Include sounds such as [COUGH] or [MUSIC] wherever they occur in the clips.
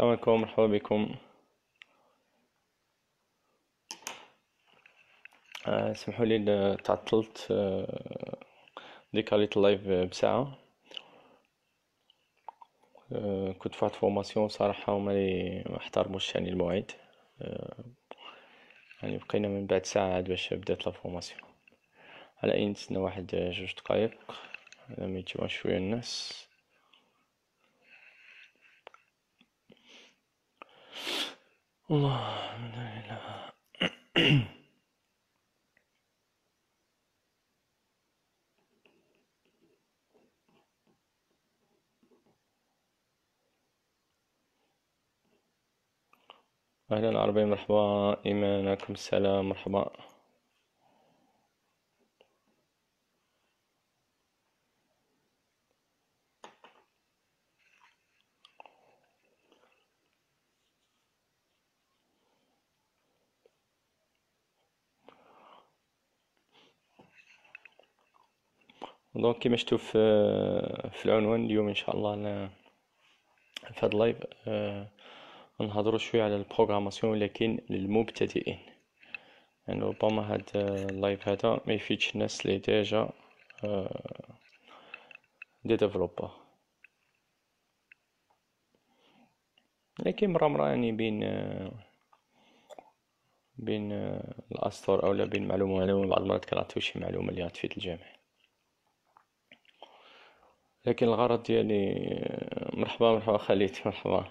السلام عليكم مرحبا بكم آه سمحوا لي تعطلت آه ديكاليت اللايف آه، بساعة آه كنت في واحد فورماسيون صراحة هما لي احترموش يعني الموعد آه، يعني بقينا من بعد ساعة عاد باش بدات لافورماسيون على اي نتسنى واحد آه، جوج دقايق على ما شوية الناس الله لا إله أهلا عربي مرحبا إيمانكم السلام مرحبا دونك كيما شفتوا في في العنوان اليوم ان شاء الله أنا في هذا اللايف آه، نهضروا شويه على البروغراماسيون لكن للمبتدئين يعني ربما هاد اللايف آه، هذا ما يفيدش الناس اللي ديجا آه، دي ديفلوبر لكن مرة مرة يعني بين بين الاسطر اولا بين معلومه ومعلومه بعض المرات كنعطيو شي معلومه اللي غتفيد الجميع لكن الغرض ديالي يعني، مرحبا مرحبا خالد مرحبا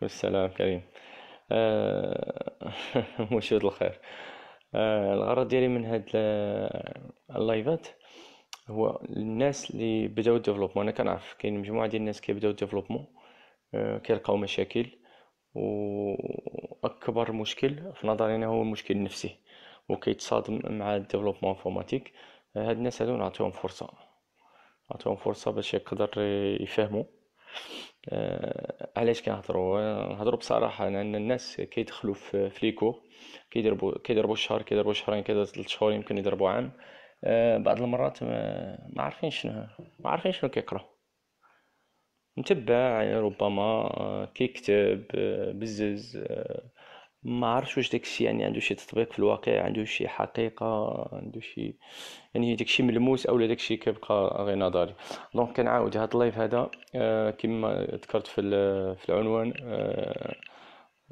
كل السلام كريم آه مشود [LAUGHS] الخير آه الغرض ديالي من هاد اللايفات هو الناس اللي بداو الديفلوبمون انا كنعرف كاين مجموعه ديال الناس كيبداو الديفلوبمون آه كيلقاو مشاكل واكبر مشكل في نظري هو المشكل النفسي وكيتصادم مع الديفلوبمون انفورماتيك آه، هاد الناس هادو نعطيهم فرصه عطيهم فرصه باش يقدر يفهموا آه، علاش كنهضروا نهضروا آه، بصراحه لان الناس كيدخلوا في ليكو كيدربو كيدربوا شهر كيدربوا شهرين كيدربوا ثلاث شهور يمكن يضربوا عام آه، بعض المرات ما, ما عارفين شنو ما عارفين شنو كيقراو متبع يعني ربما كيكتب بزز ما عرفتش واش داكشي يعني عنده شي تطبيق في الواقع عنده شي حقيقه عنده شي يعني داكشي ملموس اولا داكشي كيبقى غير نظري دونك كنعاود هاد اللايف هذا آه كما ذكرت في في العنوان آه,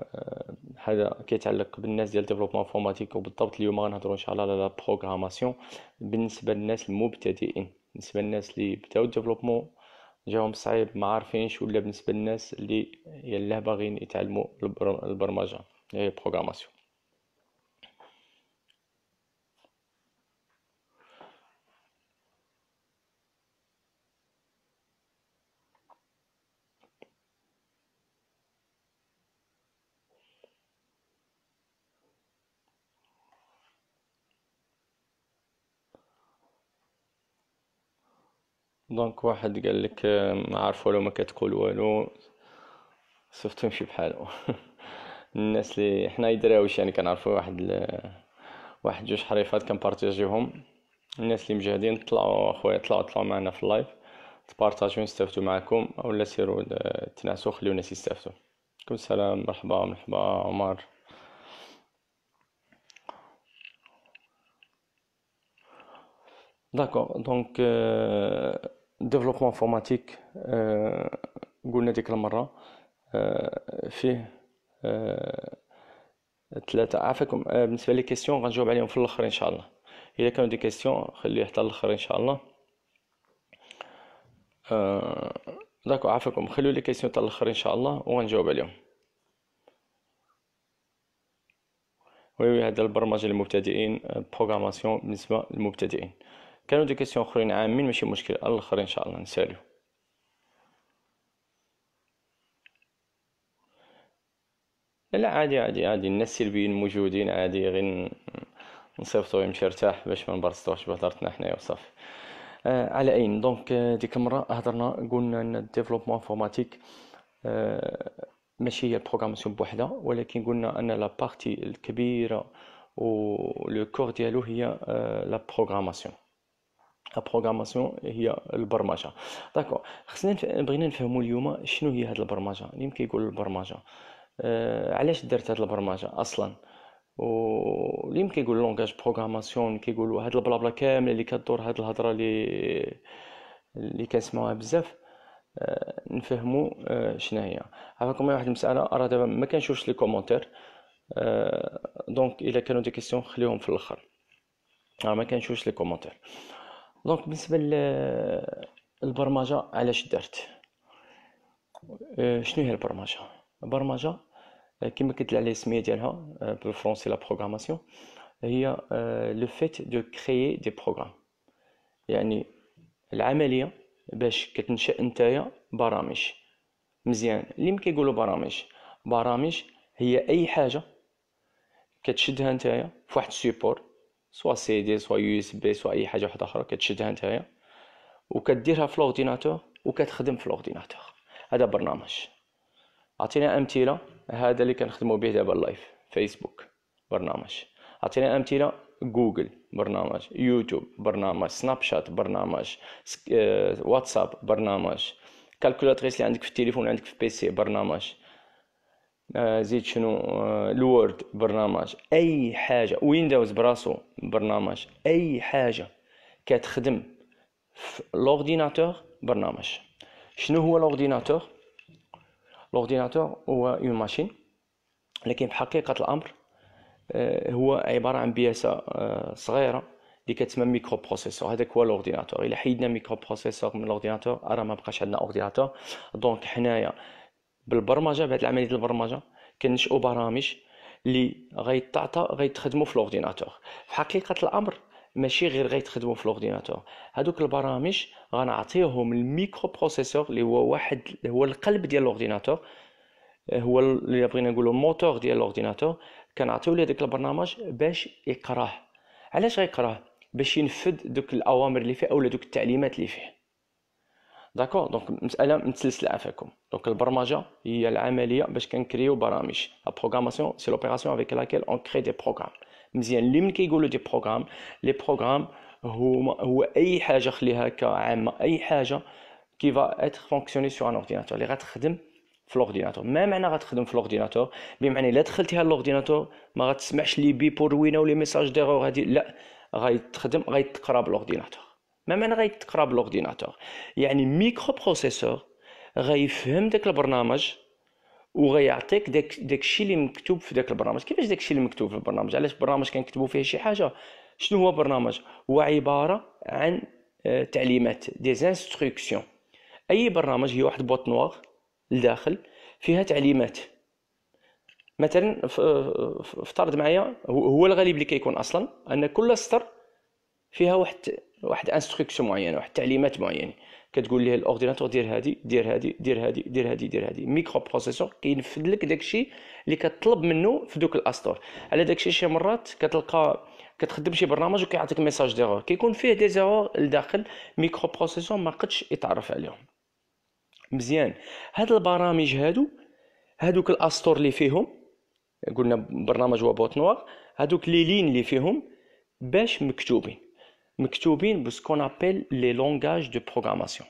آه، هذا آه كيتعلق بالناس ديال ديفلوبمون انفورماتيك وبالضبط اليوم غنهضروا ان شاء الله على لا بروغراماسيون بالنسبه للناس المبتدئين بالنسبه للناس اللي بداو الديفلوبمون جاهم صعيب ما عارفينش ولا بالنسبه للناس اللي يلاه باغيين يتعلموا البرمجه et programmation. دونك واحد قال لك ما عارفه لو ما كتقول والو سوف تمشي بحالو الناس اللي حنا دراويش يعني كنعرفو واحد واحد جوج حريفات كنبارطاجيوهم الناس اللي مجهدين طلعوا اخويا طلعوا طلعوا معنا في اللايف تبارطاجيو نستافدو معاكم اولا سيروا تنعسو خليو الناس يستافدو كل سلام مرحبا مرحبا عمر داكور دونك ديفلوبمون انفورماتيك قلنا ديك المره euh, فيه ثلاثه آه، عافاكم آه، بالنسبه لي كيسيون غنجاوب عليهم في الاخر ان شاء الله اذا كانوا دي كيسيون خليه حتى الاخر ان شاء الله آه، داكو عافاكم خليو لي كيسيون حتى الاخر ان شاء الله وغنجاوب عليهم وي وي هذا البرمجه للمبتدئين بروغراماسيون بالنسبه للمبتدئين كانوا دي كيسيون اخرين عامين ماشي مشكل على الاخر ان شاء الله نسالو لا عادي عادي عادي الناس السلبيين موجودين عادي غير نصيفطو يمشي يرتاح باش ما نبرسطوش بهضرتنا حنايا وصافي آه على اين دونك آه، ديك المره هضرنا قلنا ان الديفلوبمون انفورماتيك آه ماشي هي البروغراماسيون بوحدها ولكن قلنا ان لا بارتي الكبيره و لو كور ديالو هي آه، لا بروغراماسيون لا بروغراماسيون هي البرمجه داكور خصنا بغينا نفهمو اليوم شنو هي هاد البرمجه اللي كيقول البرمجه آه، علاش درت هاد البرمجه اصلا و واللي كيقول لونغاج بروغراماسيون كيقولوا هاد البلا بلا كامله اللي كدور هاد الهضره اللي اللي كنسمعوها بزاف آه، نفهموا آه، هي عافاكم واحد المساله راه دابا ما كنشوفش لي كومونتير دونك الا كانوا دي كيسيون خليهم في الاخر راه ما كنشوفش لي كومونتير دونك بالنسبه للبرمجه علاش درت شنو هي البرمجه البرمجه كما قلت لها السميه ديالها بالفرنسي لا بروغراماسيون هي لو فيت دو كريي دي بروغرام يعني العمليه باش كتنشا نتايا برامج مزيان اللي ما كيقولوا برامج برامج هي اي حاجه كتشدها نتايا فواحد السيبور سوا سي دي سوا يو اس بي سوا اي حاجه واحده اخرى كتشدها نتايا وكديرها في لورديناتور وكتخدم في لورديناتور هذا برنامج عطينا امثله هذا اللي كنخدموا به دابا اللايف فيسبوك برنامج عطينا امثله جوجل برنامج يوتيوب برنامج سناب شات برنامج واتساب آه، برنامج كالكولاتريس اللي عندك في التليفون عندك في بيسي برنامج آه، زيد شنو الوورد آه، برنامج اي حاجه ويندوز براسو برنامج اي حاجه كتخدم في لورديناتور برنامج شنو هو لورديناتور لورديناتور هو اون ماشين لكن حقيقه الامر هو عباره عن بياسه euh, صغيره اللي كتسمى ميكرو بروسيسور هذاك هو لورديناتور الا حيدنا ميكرو بروسيسور من لورديناتور راه ما بقاش عندنا اورديناتور دونك حنايا بالبرمجه بهاد العمليه ديال البرمجه كنشؤوا برامج اللي غيتعطى غيتخدموا في لورديناتور في حقيقه الامر ماشي غير غيتخدموا في لورديناتور هذوك البرامج غنعطيهم الميكرو بروسيسور اللي هو واحد هو القلب ديال لورديناتور آه، هو اللي بغينا نقولوا موتور ديال لورديناتور كنعطيو ليه داك البرنامج باش يقراه علاش غيقراه باش ينفذ دوك الاوامر اللي فيه اولا دوك التعليمات اللي فيه داكور دونك مساله متسلسله عفاكم دونك البرمجه هي العمليه باش كنكريو برامج لا بروغراماسيون سي لوبيراسيون افيك لاكيل اون كري دي بروغرام مزيان اللي من كيقولوا دي بروغرام لي بروغرام هو هو اي حاجه خليها كعامه اي حاجه كي فا اتر فونكسيوني سو ان اورديناتور اللي غتخدم في الاورديناتور ما معنى غتخدم في الاورديناتور بمعنى الا دخلتيها لورديناتور ما غتسمعش لي بي وينا ولي ميساج ديغور هادي لا غيتخدم غيتقرا بالاورديناتور ما معنى غيتقرا بالاورديناتور يعني ميكرو بروسيسور غيفهم داك البرنامج وغيعطيك داك داكشي اللي مكتوب في داك البرنامج كيفاش داكشي اللي مكتوب في البرنامج علاش البرنامج كنكتبوا فيه شي حاجه شنو هو برنامج هو عباره عن آه، تعليمات دي زانستركسيون اي برنامج هي واحد بوط نوار لداخل فيها تعليمات مثلا افترض معايا هو الغالب اللي كيكون اصلا ان كل سطر فيها واحد واحد انستركسيون معينه واحد التعليمات معينه كتقول ليه الاورديناتور دير هادي دير هادي دير هادي دير هادي دير هادي ميكرو بروسيسور كينفذ لك داكشي اللي كطلب منه في دوك الاسطور على داكشي شي مرات كتلقى كتخدم شي برنامج وكيعطيك ميساج ديغور كيكون فيه دي زيرور لداخل ميكرو بروسيسور ما قدش يتعرف عليهم مزيان هاد البرامج هادو هادوك الاسطور اللي فيهم قلنا برنامج هو بوت نوار هادوك لي لين اللي فيهم باش مكتوبين مكتوبين بسكون ابل لي لونغاج دو بروغراماسيون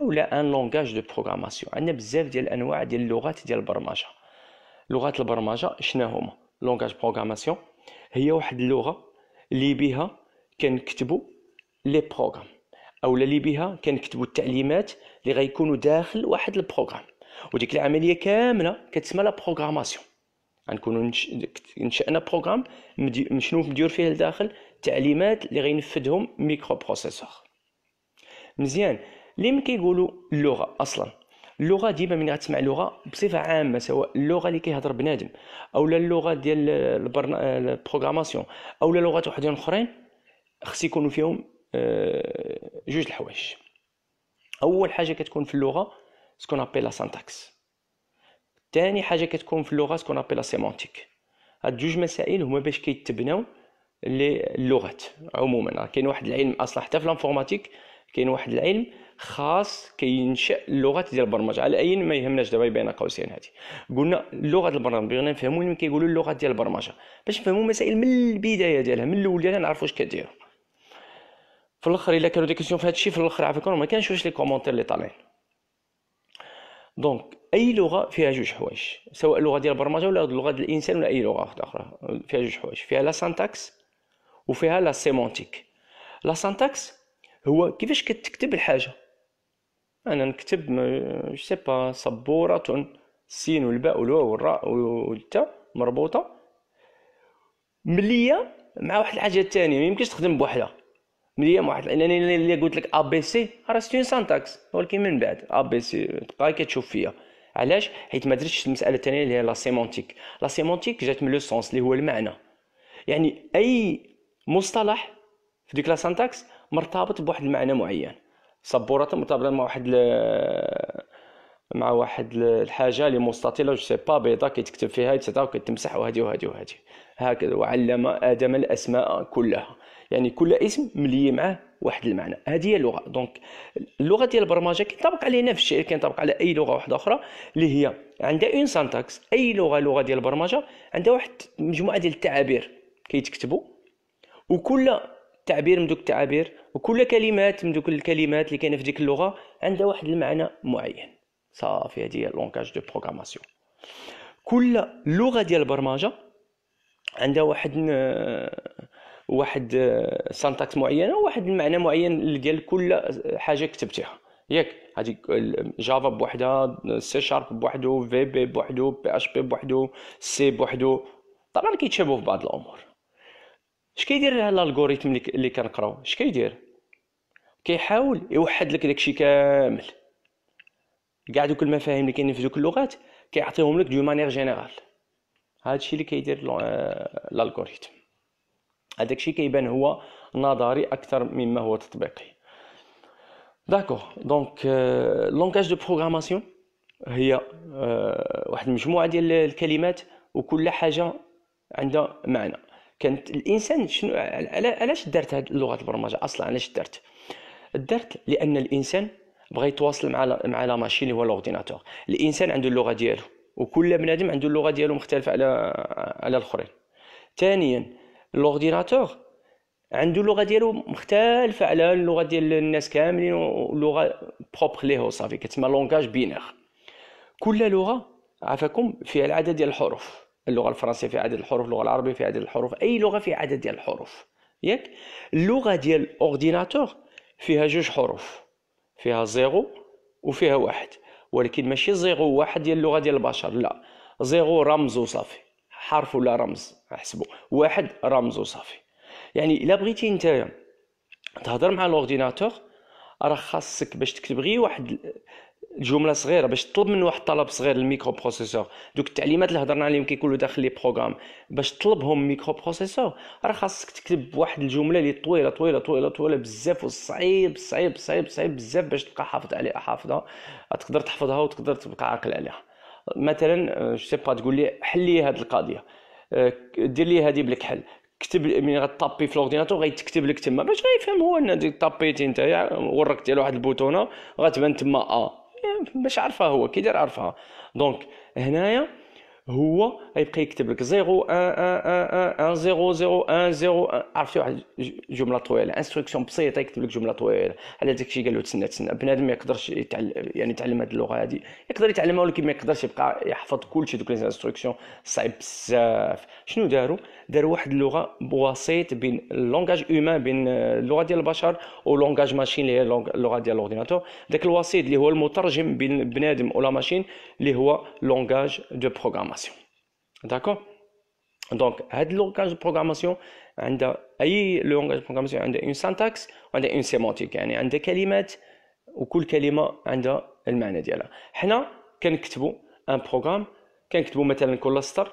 ولا ان لونغاج دو بروغراماسيون عندنا بزاف ديال الانواع ديال اللغات ديال البرمجه لغات البرمجه شنو هما لونغاج بروغراماسيون هي واحد اللغه اللي بها كنكتبوا لي بروغرام اولا اللي بها كنكتبوا التعليمات اللي غيكونوا داخل واحد البروغرام وديك العمليه كامله كتسمى لا بروغراماسيون غنكونوا نشانا بروغرام شنو مدير فيه لداخل التعليمات اللي غينفذهم ميكرو بروسيسور مزيان اللي كيقولوا اللغه اصلا اللغه ديما من غتسمع لغه بصفه عامه سواء اللغه اللي كيهضر بنادم اولا اللغه ديال البرنا... البروغراماسيون اولا لغات وحدين اخرين خص يكونوا فيهم آه، جوج الحوايج اول حاجه كتكون في اللغه سكون ابي لا سانتاكس ثاني حاجه كتكون في اللغه سكون ابي لا هاد جوج مسائل هما باش كيتبناو للغات عموما كاين واحد العلم اصلا حتى في الانفورماتيك كاين واحد العلم خاص كينشا اللغات ديال البرمجه على اي ما يهمناش دابا بين قوسين هذه قلنا لغه البرمجه بغينا نفهموا اللي كيقولوا اللغات ديال البرمجه باش نفهموا مسائل من البدايه ديالها من الاول ديالها نعرفوا واش كديروا في الاخر الا كانوا دي كيسيون في الشيء في الاخر عافاكم ما كانش واش لي كومونتير اللي طالعين دونك اي لغه فيها جوج حوايج سواء اللغه ديال البرمجه ولا اللغه ديال الانسان ولا اي لغه اخرى فيها جوج حوايج فيها لا سانتاكس وفيها لا سيمونتيك لا سانتاكس هو كيفاش كتكتب الحاجه انا نكتب جو با صبوره السين والباء والواو والراء والتاء مربوطه مليه مع واحد الحاجه الثانيه ما يمكنش تخدم بوحدها مليه مع واحد لانني اللي قلت لك ا بي سي راه سيتون سانتاكس ولكن من بعد ا بي سي تبقى كتشوف فيا علاش حيت ما درتش المساله الثانيه اللي هي لا سيمونتيك لا سيمونتيك جات من لو سونس اللي هو المعنى يعني اي مصطلح في ديك لا سانتاكس مرتبط بواحد المعنى معين صبورة مرتبطه مع واحد مع واحد الحاجه اللي مستطيله جو سي با بيضه كيتكتب فيها ايتترا وكتمسح وهذه وهذه وهذه هكذا وعلم ادم الاسماء كلها يعني كل اسم ملي معاه واحد المعنى هذه هي اللغه دونك اللغه ديال البرمجه كينطبق عليها نفس الشيء كينطبق على اي لغه واحده اخرى اللي هي عندها اون سانتاكس اي لغه لغه ديال البرمجه عندها واحد مجموعه ديال التعابير كيتكتبوا وكل تعبير من دوك التعابير وكل كلمات من دوك الكلمات اللي كاينه في ديك اللغه عندها واحد المعنى معين صافي هذه هي لونكاج دو بروغراماسيون كل لغه ديال البرمجه عندها واحد واحد سانتاكس معينه وواحد المعنى معين ديال كل حاجه كتبتيها ياك هذيك جافا بوحدها سي شارب بوحدو في بي بوحدو بي اش بي بوحدو سي بوحدو طبعا كيتشابهوا في بعض الامور اش كيدير الالغوريثم اللي كنقراو اش كيدير كيحاول يوحد لك داكشي كامل كاع دوك المفاهيم اللي كاينين في دوك اللغات كيعطيهم لك دو مانيير جينيرال هادشي اللي كيدير آه، الالغوريثم هذاك الشيء كيبان هو نظري اكثر مما هو تطبيقي داكور دونك لونكاج دو بروغراماسيون هي آه، واحد المجموعه ديال الكلمات وكل حاجه عندها معنى كانت الانسان شنو علاش درت هاد اللغه البرمجه اصلا علاش درت درت لان الانسان بغى يتواصل مع ل... مع لا ماشين اللي هو لورديناتور الانسان عنده اللغه ديالو وكل بنادم عنده اللغه ديالو مختلفه على على الاخرين ثانيا لورديناتور عنده اللغه ديالو مختلفه على اللغه ديال الناس كاملين ولغه بروبر ليه صافي كتسمى لونغاج بينير كل لغه عفاكم فيها العدد ديال الحروف اللغه الفرنسيه في عدد الحروف اللغه العربيه في عدد الحروف اي لغه في عدد ديال الحروف ياك اللغه ديال اورديناتور فيها جوج حروف فيها زيرو وفيها واحد ولكن ماشي زيرو واحد ديال اللغه ديال البشر لا زيرو رمز وصافي حرف ولا رمز احسبوا واحد رمز وصافي يعني الا بغيتي انت تهضر مع الاورديناتور راه خاصك باش تكتب غير واحد جمله صغيره باش تطلب من واحد الطلب صغير للميكرو بروسيسور دوك التعليمات اللي هضرنا عليهم كيكونوا داخل لي بروغرام باش تطلبهم ميكرو بروسيسور راه خاصك تكتب واحد الجمله اللي طويله طويله طويله طويله بزاف وصعيب صعيب صعيب صعيب بزاف باش تبقى حافظ عليها حافظها تقدر تحفظها وتقدر تبقى عاقل عليها مثلا سي آه، با تقول لي حل لي هذه القضيه آه، دير لي هذه بالكحل حل كتب ملي غطابي في لورديناتور غيتكتب لك تما باش غيفهم هو ان ديك طابيتي انت وركتي على واحد البوتونه غتبان تما ا باش إيه، عرفها هو كي داير عرفها دونك هنايا هو غيبقى يكتب لك 0 1 1 1 0 0 1 0 عرفتي واحد جمله طويله انستركسيون بسيطه يكتب لك جمله طويله على داك الشيء قال له تسنى تسنى بنادم ما يقدرش يتعلم يعني يتعلم هذه اللغه هذه يقدر يتعلمها ولكن ما يقدرش يبقى يحفظ كل شيء دوك لي انستركسيون صعيب بزاف شنو داروا دار واحد اللغه بوسيط بين لونغاج اومان بين آه، اللغه ديال البشر ولونغاج ماشين اللي هي اللغه ديال الاورديناتور داك الوسيط اللي هو المترجم بين بنادم ولا ماشين اللي هو لونغاج دو بروغراماسيون داكور دونك هاد لونغاج بروغراماسيون عندها اي لونغاج بروغراماسيون عندها اون سانتاكس وعندها اون سيمونتيك يعني عندها كلمات وكل كلمه عندها المعنى ديالها حنا كنكتبوا ان بروغرام كنكتبوا مثلا كل سطر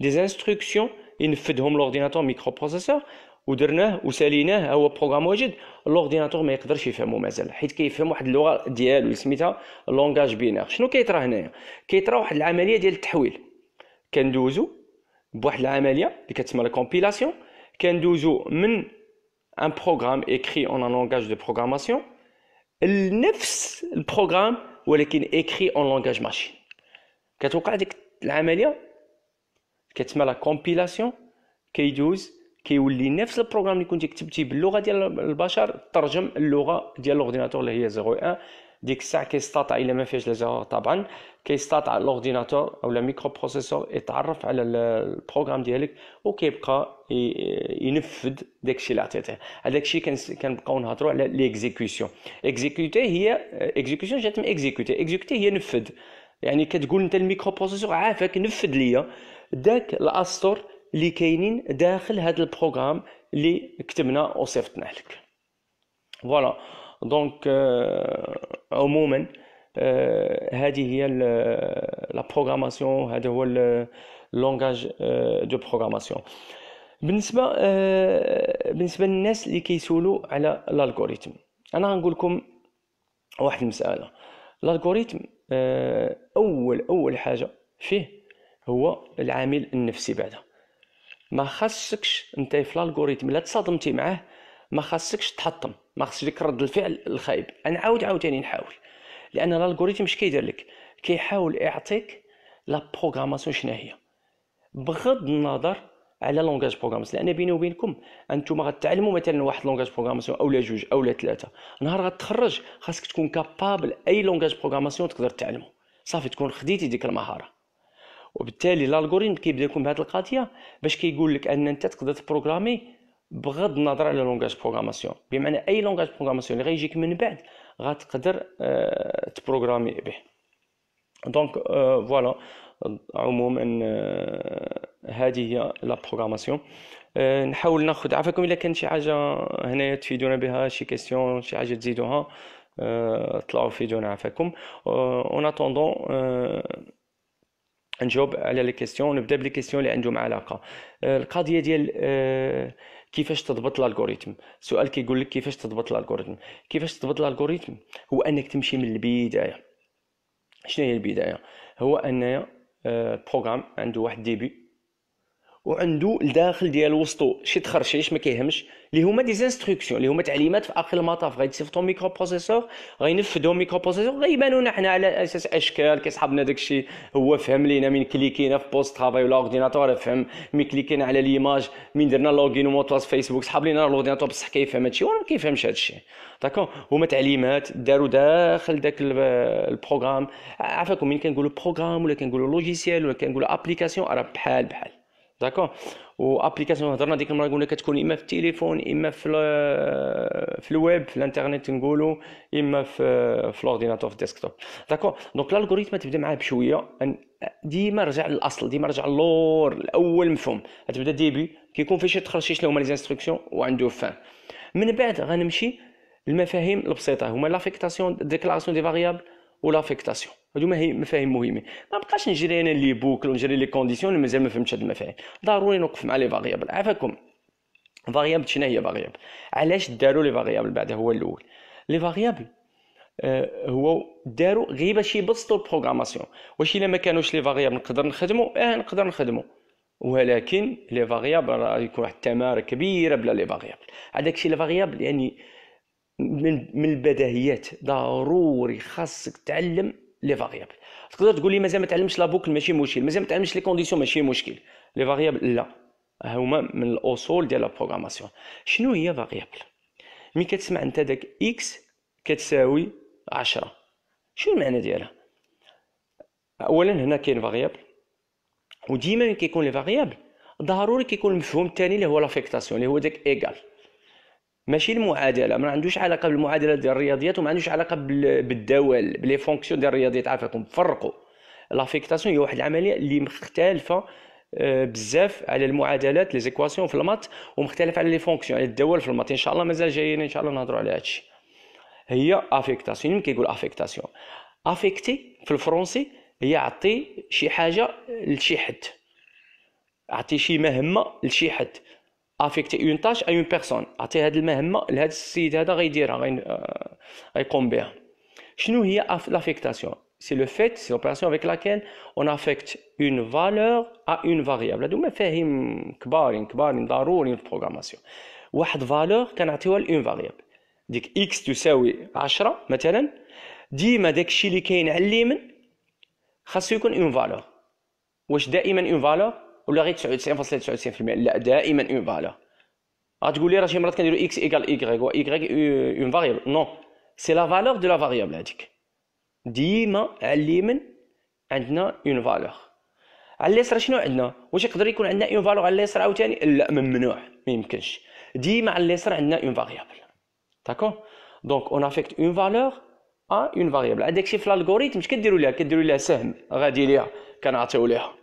دي زانستركسيون ينفذهم لورديناتور ميكرو بروسيسور ودرناه وساليناه هو بروغرام واجد لورديناتور ما يقدرش يفهمو مازال حيت كيفهم واحد اللغه ديالو اللي سميتها لونغاج بينار شنو كيطرا هنايا كيطرا واحد العمليه ديال التحويل كندوزو بواحد العمليه اللي كتسمى الكومبيلاسيون كندوزو من ان بروغرام اكري اون ان لونغاج دو بروغراماسيون لنفس البروغرام ولكن اكري اون لونغاج ماشين كتوقع ديك العمليه كتسمى لا كومبيلاسيون كيدوز كيولي نفس البروغرام اللي كنتي كتبتي باللغه ديال البشر ترجم اللغه ديال لورديناتور اللي هي 01 ديك الساعه كيستطع الا ما فيهاش لازيرور طبعا كيستطع لورديناتور او ميكرو بروسيسور يتعرف على البروغرام ديالك وكيبقى ينفذ داكشي اللي عطيتيه هذاك الشيء كنبقاو نهضروا على ليكزيكوسيون اكزيكوتي هي اكزيكسيون جات من اكزيكوتي اكزيكوتي هي نفذ يعني كتقول انت الميكرو بروسيسور عافاك نفذ ليا داك الاسطر اللي كاينين داخل هذا البروغرام اللي كتبنا وصيفطناه لك فوالا دونك عموما آه، آه، هذه هي لا آه، بروغراماسيون هذا هو لونغاج دو بروغراماسيون بالنسبه بالنسبه للناس اللي كيسولوا على الالغوريثم انا غنقول لكم واحد المساله الالغوريثم اول اول حاجه فيه هو العامل النفسي بعدا ما خاصكش انت في الالغوريتم لا تصادمتي معاه ما خاصكش تحطم ما خاصش لك رد الفعل الخايب انا عاود عاوتاني نحاول لان الالغوريتم اش كيدير لك كيحاول يعطيك لا بروغراماسيون شنو هي بغض النظر على لونغاج بروغرامس لان بيني وبينكم انتم غتعلموا مثلا واحد لونغاج بروغراماسيون اولا جوج اولا ثلاثه نهار غتخرج خاصك تكون كابابل اي لونغاج بروغراماسيون تقدر تعلمه صافي تكون خديتي ديك المهاره وبالتالي الالغوريثم كيبدا لكم بهذه القضيه باش كيقول لك ان انت تقدر تبروغرامي بغض النظر على لونغاج بروغراماسيون بمعنى اي لونغاج بروغراماسيون اللي غيجيك من بعد غتقدر أه تبروغرامي به دونك أه فوالا عموما أه هذه هي لا آه، بروغراماسيون نحاول ناخذ عفاكم الا كان شي حاجه هنايا تفيدونا بها شي كيسيون شي حاجه تزيدوها آه، طلعوا فيديونا عفاكم اون آه، اتوندون نجاوب على لي كيستيون نبدا بلي كيستيون اللي عندهم علاقه آه، القضيه ديال آه، كيفاش تضبط الالغوريثم سؤال كيقول لك كيفاش تضبط الالغوريثم كيفاش تضبط الالغوريثم هو انك تمشي من البدايه شنو هي البدايه هو ان آه، بروغرام عنده واحد ديبي وعنده الداخل ديال وسطو شي تخرشيش ما كيهمش اللي هما دي زانستركسيون اللي هما تعليمات في اخر المطاف غيتصيفطو ميكرو بروسيسور غينفذو ميكرو بروسيسور لنا حنا على اساس اشكال كيصحابنا داكشي هو فهم لينا من كليكينا في بوست ترافاي ولا اورديناتور فهم من كليكينا على ليماج من درنا لوغين وموطواز فيسبوك صحاب لينا الاورديناتور بصح كيفهم هادشي وانا ما كيفهمش هادشي داكو هما تعليمات داروا داخل داك البروغرام عافاكم ملي كنقولوا بروغرام ولا كنقولوا لوجيسيال ولا كنقولوا ابليكاسيون راه بحال بحال داكور وابليكاسيون هضرنا ديك المره قلنا كتكون اما في التليفون اما في في الويب في الانترنيت نقولوا اما في في لورديناتور في الديسكتوب داكور دونك الالغوريثم تبدا معاه بشويه ديما رجع للاصل ديما رجع للور الاول مفهوم تبدا ديبي كيكون فيه شي تخرشيش هما لي زانستركسيون وعنده فان من بعد غنمشي المفاهيم البسيطه هما لافيكتاسيون ديكلاراسيون دي فاريابل ولافيكتاسيون هادو مفاهيم مهمه ما بقاش نجري انا لي بوكل ونجري لي كونديسيون مازال ما فهمتش هاد المفاهيم ضروري نوقف مع لي فاريابل عافاكم فاريابل شنو هي فاريابل علاش داروا لي فاريابل بعد هو الاول لي فاريابل آه هو داروا غير باش يبسطوا البروغراماسيون واش الا ما كانوش لي فاريابل نقدر نخدمو اه نقدر نخدمو ولكن لي فاريابل راه يكون واحد التمارة كبيره بلا لي فاريابل هذاك الشيء لي فاريابل يعني من من البديهيات ضروري خاصك تعلم لي فاريابل تقدر تقول لي مازال ما تعلمش لا بوكل ماشي مشكل مازال ما تعلمش لي كونديسيون ماشي مشكل لي فاريابل لا هما من الاصول ديال البروغراماسيون شنو هي فاريابل ملي كتسمع انت داك اكس كتساوي 10 شنو المعنى ديالها اولا هنا كاين فاريابل وديما ملي كيكون لي فاريابل ضروري كيكون المفهوم الثاني اللي هو لافيكتاسيون اللي هو داك ايغال ماشي المعادله ما عندوش علاقه بالمعادله ديال الرياضيات وما عندوش علاقه بالدوال بلي فونكسيون ديال الرياضيات عافاكم فرقوا لافيكتاسيون هي واحد العمليه اللي مختلفه بزاف على المعادلات لي زيكواسيون في المات ومختلف على لي فونكسيون على الدوال في المات ان شاء الله مازال جايين ان شاء الله نهضروا على هادشي هي افيكتاسيون كيقول افيكتاسيون افيكتي في الفرنسي هي عطي شي حاجه لشي حد عطي شي مهمه لشي حد افيكتي اون تاش اي اون بيرسون عطي هاد المهمه لهاد السيد هذا غيديرها غي غيقوم بها شنو هي لافيكتاسيون سي لو فيت سي اوبيراسيون افيك لاكيل اون افيكت اون فالور ا اون فاريابل هادو مفاهيم كبارين كبارين ضروريين في البروغراماسيون واحد فالور كنعطيوها لاون فاريابل ديك اكس تساوي 10 مثلا ديما داكشي اللي كاين على اليمين خاصو يكون اون فالور واش دائما اون فالور ولا غير 99.99% لا دائما اون فالور غتقول لي راه شي مرات كنديرو اكس ايكال ايكغيك وايكغيك اون فاريبل نو سي لا فالور دو لا فاريبل هاديك ديما على اليمين عندنا اون فالور على اليسرى شنو عندنا واش يقدر يكون عندنا اون فالور على اليسرى عاوتاني لا ممنوع ما يمكنش ديما على اليسرى عندنا اون فاريبل داكور دونك اون افيكت اون فالور ا اون فاريبل هذاك الشي في الالغوريتم اش كديروا ليها كديروا ليها سهم غادي ليها كنعطيو ليها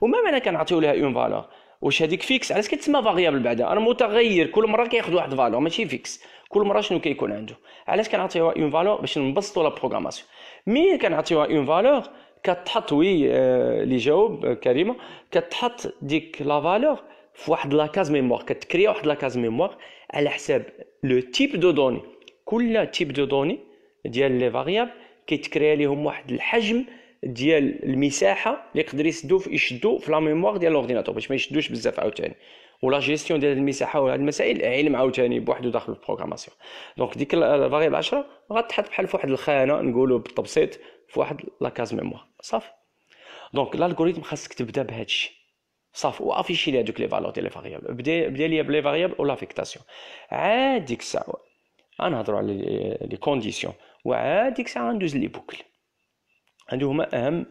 وما معنى كنعطيو لها اون فالور واش هذيك فيكس علاش كتسمى فاريابل بعدا انا متغير كل مره كياخذ واحد فالور ماشي فيكس كل مره شنو كيكون عنده علاش كنعطيوها اون فالور باش نبسطوا لا بروغراماسيون مي كنعطيوها اون فالور كتحط وي اللي آه، جاوب آه، كريمه كتحط ديك لا فالور في واحد لاكاز ميموار كتكريا واحد لاكاز ميموار على حساب لو تيب دو دوني كل تيب دو دوني ديال لي فاريابل كيتكريا لهم واحد الحجم ديال المساحه اللي يقدر يسدو يشدو في لا ميموار ديال لورديناتور باش ما يشدوش بزاف عاوتاني ولا جيستيون ديال المساحه وهاد المسائل علم عاوتاني بوحدو داخل البروغراماسيون دونك ديك الفاريبل 10 غتحط بحال في واحد الخانه نقولوا بالتبسيط في واحد لاكاز ميموار صافي دونك الالغوريثم خاصك تبدا بهذا الشيء صافي وافيشي لي هادوك لي فالور ديال لي فاريبل بدا بدا ليا بلي فاريبل ولا فيكتاسيون عاد ديك الساعه نهضروا على لي كونديسيون وعاد ديك الساعه غندوز لي بوكل هادو هما اهم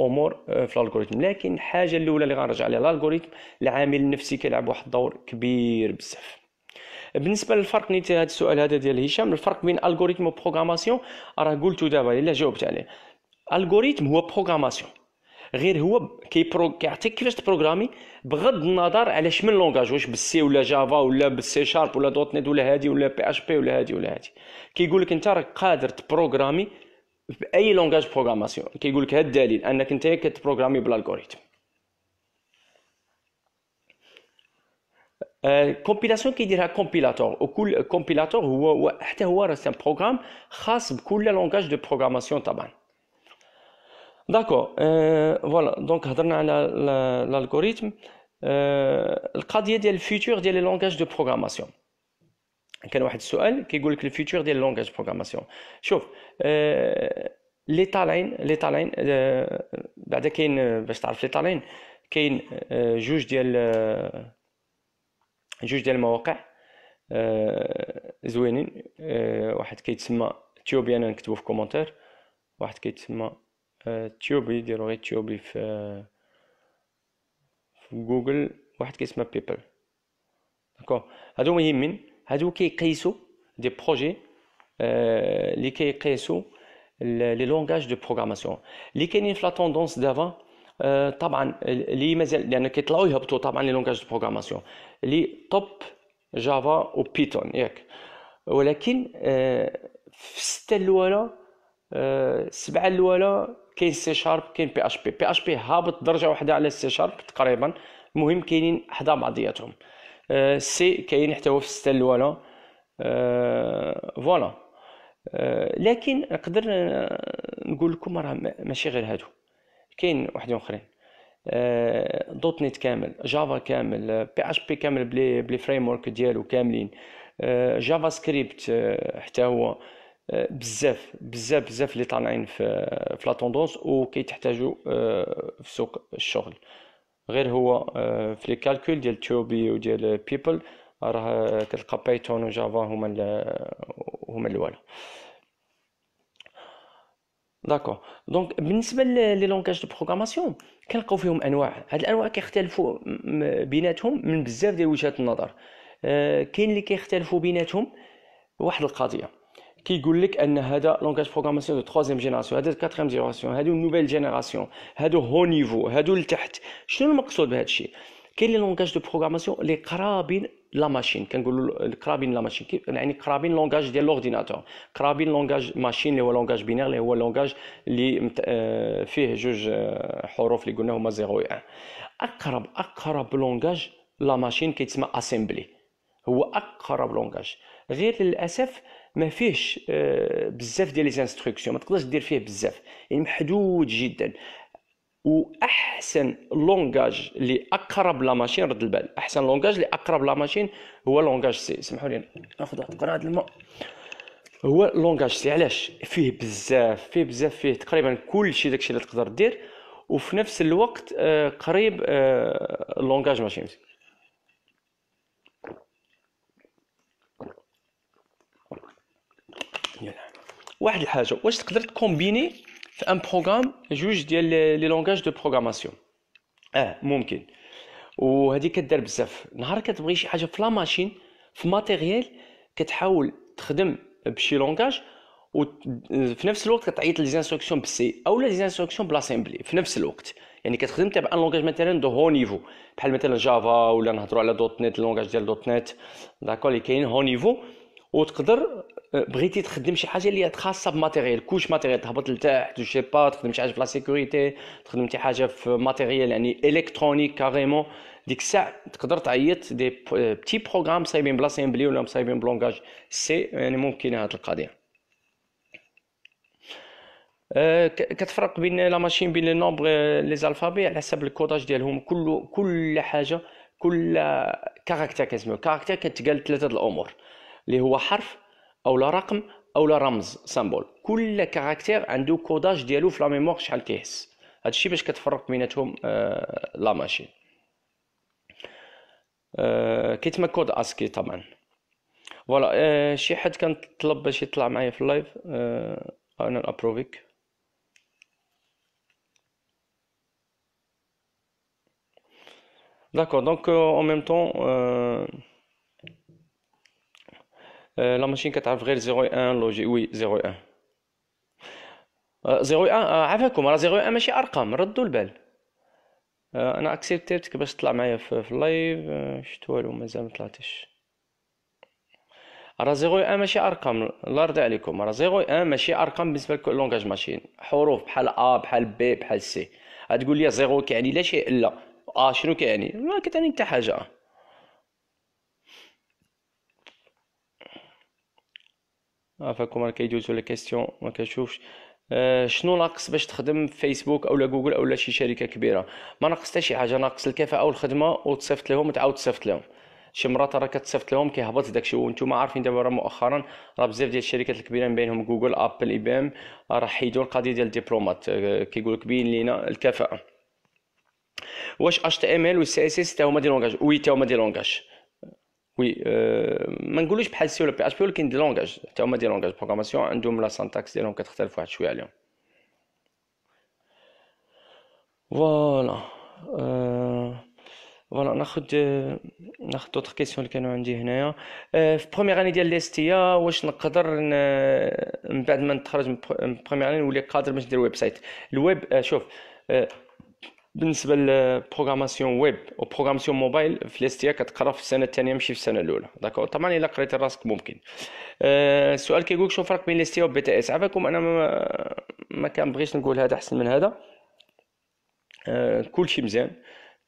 امور آه، في الالغوريثم لكن الحاجه الاولى اللي غنرجع عليها الالغوريثم العامل النفسي كيلعب واحد الدور كبير بزاف بالنسبه للفرق نيت هذا السؤال هذا ديال هشام الفرق بين الالغوريثم وبروغراماسيون راه قلتو دابا الا جاوبت عليه الالغوريثم هو بروغراماسيون غير هو برو... كيعطيك كيفاش تبروغرامي بغض النظر على شمن لونغاج واش بالسي ولا جافا ولا بالسي شارب ولا دوت نت ولا هادي ولا بي اش بي ولا هادي ولا هادي كيقول لك انت راك قادر تبروغرامي Dans tous les langages de programmation, qui est le délit, c'est que vous avez programmé l'algorithme. La compilation qui est un compilateur. Le compilateur, c'est un programme qui est un langage de programmation. D'accord, voilà. Donc, nous avons l'algorithme. Qu'est-ce que c'est le futur des langages de programmation? كان واحد السؤال كيقول لك الفيوتشر ديال لونغاج بروغراماسيون شوف آه، لي طالعين لي طالعين آه، بعدا كاين آه، باش تعرف لي طالعين كاين جوج ديال جوج ديال المواقع زوينين واحد كيتسمى تيوبي انا نكتبو في كومونتير واحد كيتسمى تيوبي ديرو غير تيوبي في جوجل واحد كيتسمى بيبل داكو هادو مهمين هادو كيقيسوا دي بروجي اللي آه، كيقيسوا لي لونغاج دو بروغراماسيون اللي كاينين في لا توندونس دافا آه، طبعا اللي مازال لان كيطلعوا يهبطوا طبعا لي لونغاج دو بروغراماسيون اللي توب جافا وبيتون ياك ولكن آه، في السته الاولى السبعه الاولى كاين سي شارب كاين بي اش بي بي اش بي هابط درجه واحده على سي شارب تقريبا المهم كاينين حدا بعضياتهم سي كاين حتى هو في السته الاولى فوالا لكن نقدر نقول لكم راه ماشي غير هادو كاين واحد اخرين دوت نت كامل جافا كامل بي اش بي كامل بلي بلي فريم ورك ديالو كاملين جافا سكريبت حتى هو بزاف بزاف بزاف اللي طالعين في في لا توندونس وكيتحتاجوا في سوق الشغل غير هو آه، في لي كالكول ديال تيوبي وديال بيبل راه كتلقى بايثون وجافا هما هما الاولى داكو دونك بالنسبه لي لونغاج دو بروغراماسيون كنلقاو فيهم انواع هاد الانواع كيختلفوا بيناتهم من بزاف ديال وجهات النظر آه، كاين اللي كيختلفوا بيناتهم واحد القضيه كيقول لك ان هذا لونغاج بروغراماسيون دو تروزيام جينيراسيون هذا كاتريام جينيراسيون هادو نوفيل جينيراسيون هادو هو نيفو هادو لتحت شنو المقصود بهذا الشيء كاين لي لونغاج دو بروغراماسيون اللي قرابين لا ماشين كنقولوا قرابين لا ماشين يعني قرابين لونغاج ديال لورديناتور قرابين لونغاج ماشين اللي هو لونغاج بينير اللي هو لونغاج اللي فيه جوج حروف اللي قلنا هما 0 و اقرب اقرب لونغاج لا ماشين كيتسمى اسمبلي هو اقرب لونغاج غير للاسف ما فيهش آه، بزاف ديال لي زانستركسيون ما تقدرش دير فيه بزاف يعني محدود جدا واحسن لونغاج اللي اقرب لا ماشين رد البال احسن لونغاج اللي اقرب لا ماشين هو لونغاج سي سمحوا لي ناخذ واحد قرعه الماء هو لونغاج سي علاش فيه بزاف فيه بزاف فيه تقريبا كل شيء داكشي اللي تقدر دير وفي نفس الوقت آه، قريب آه، لونغاج ماشين واحد الحاجه واش تقدر تكومبيني في ان بروغرام جوج ديال لي لونغاج دو بروغراماسيون اه ممكن وهذه كدار بزاف نهار كتبغي شي حاجه في لا ماشين في ماتيريال كتحاول تخدم بشي لونغاج وفي نفس الوقت كتعيط لي زانستركسيون بالسي اولا لي زانستركسيون بلاسيمبلي في نفس الوقت يعني كتخدم تبع ان لونغاج مثلا دو هو نيفو بحال مثلا جافا ولا نهضروا على دوت نت لونغاج ديال دوت نت داكور اللي كاين هو نيفو وتقدر بغيتي تخدم شي حاجه اللي خاصه بماتيريال كوش ماتيريال تهبط لتحت جو با تخدم شي حاجه في لا سيكوريتي تخدم شي حاجه في ماتيريال يعني الكترونيك كاريمون ديك الساعه تقدر تعيط دي بتي بروغرام صايبين بلا سيمبلي ولا صايبين بلونغاج سي يعني ممكنه هاد القضيه آه، كتفرق بين لا ماشين بين لي نومبر آه، لي الفابي على حسب الكوداج ديالهم كل كل حاجه كل كاركتير كنسميو كاركتير كتقال ثلاثه الامور اللي هو حرف او لا رقم او لا رمز سامبول كل كاركتير عنده كوداج ديالو في لا ميموار شحال كيحس هادشي باش كتفرق بيناتهم آه، لا ماشين آه، كيتما كود اسكي طبعا فوالا آه، شي حد كان طلب باش يطلع معايا في اللايف انا ابروفيك داكور دونك اون ميم طون لا ماشين كتعرف غير 01 لوجي وي 01 01 عافاكم راه 01 ماشي ارقام ردوا البال euh, انا اكسبتيتك باش تطلع معايا في اللايف آه، شفت والو مازال ما طلعتش راه 01 ماشي ارقام الله يرضي عليكم راه 01 ماشي ارقام بالنسبه لك لونغاج ماشين حروف بحال ا بحال بي بحال سي غتقول لي 0 كيعني لا شيء لا ا آه، شنو كيعني ما كتعني حتى حاجه عفاكم راه كيدوزو على كيستيون ما كنشوفش شنو ناقص باش تخدم فيسبوك فيسبوك اولا جوجل اولا شي شركه كبيره ما ناقص حتى شي حاجه ناقص الكفاءه والخدمه وتصيفط لهم وتعاود تصيفط لهم شي مرات راه كتصيفط لهم كيهبط داكشي وانتم عارفين دابا راه مؤخرا راه بزاف ديال الشركات الكبيره من بينهم جوجل ابل اي بي ام راه حيدوا القضيه ديال الدبلومات آه، كيقول لك بين لينا الكفاءه واش اتش تي ام ال والسي اس اس تا هما دي لونغاج وي تا هما دي لونغاج وي ما نقولوش بحال سي ولا بي اش بي ولكن دي لونغاج حتى هما دي لونغاج بروغراماسيون عندهم لا سانتاكس ديالهم كتختلف واحد شويه عليهم فوالا فوالا ناخذ ناخذ اوتر كيسيون اللي كانوا عندي هنايا في بروميير اني ديال ليستيا واش نقدر من بعد ما نتخرج من بروميير اني نولي قادر باش ندير ويب سايت الويب شوف بالنسبه للبروغراماسيون ويب بروغراماسيون موبايل في الاستيا كتقرا في السنه الثانيه ماشي في السنه الاولى داكور طبعا الا قريتي راسك ممكن أه السؤال كيقول شنو الفرق بين الاستيا وبي تي اس عافاكم انا ما, ما كنبغيش نقول هذا احسن من هذا أه كلشي مزيان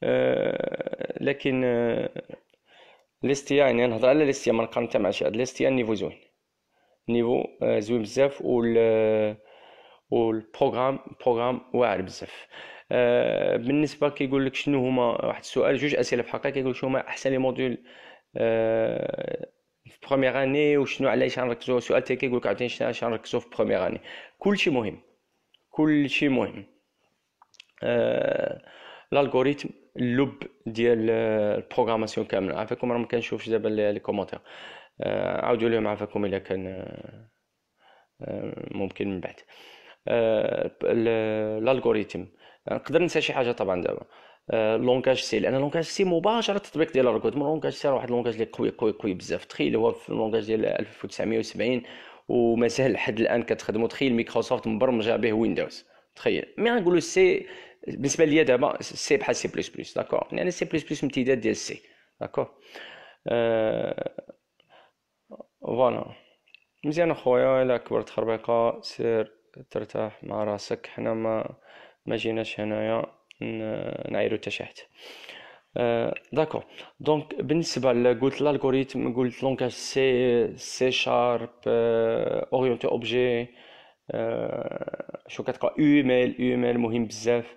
أه لكن أه، الاستيا يعني نهضر على الاستيا ما نقارن مع شي الاستيا النيفو زوين نيفو أه، زوين بزاف وال أه، والبروغرام بروغرام واعر بزاف آه، بالنسبه كيقول لك شنو هما واحد السؤال جوج اسئله في الحقيقه كيقول شنو هما احسن لي موديول آه، في بروميير اني وشنو علاش غنركزوا سؤال تاني كيقول لك عاوتاني شنو علاش غنركزوا في بروميير اني كلشي مهم كلشي مهم آه الالغوريثم اللب ديال آه، البروغراماسيون كامله عافاكم راه ما كنشوفش دابا لي كومونتير عاودوا لهم عافاكم الا كان ممكن من بعد الالغوريثم نقدر ننسى شي حاجه طبعا دابا آه، لونكاج سي لان لونكاج سي مباشره التطبيق ديال الريكروتمون لونكاج سي واحد لونكاج اللي قوي قوي قوي بزاف تخيل هو في لونكاج ديال 1970 ومازال لحد الان كتخدموا تخيل مايكروسوفت مبرمجه به ويندوز تخيل مي نقولوا سي بالنسبه ليا دابا سي بحال سي بلس بلس داكور يعني سي بلس بلس امتداد ديال سي داكور آه، فوالا مزيان اخويا الا كبرت خربقه سير ترتاح مع راسك حنا ما ما جيناش هنايا نعيرو حتى شي حاجه آه، داكو دونك بالنسبه قلت الالغوريثم قلت لونكاج سي سي شارب اورينتي اوبجي شو كتقرا يوميل ميل مهم بزاف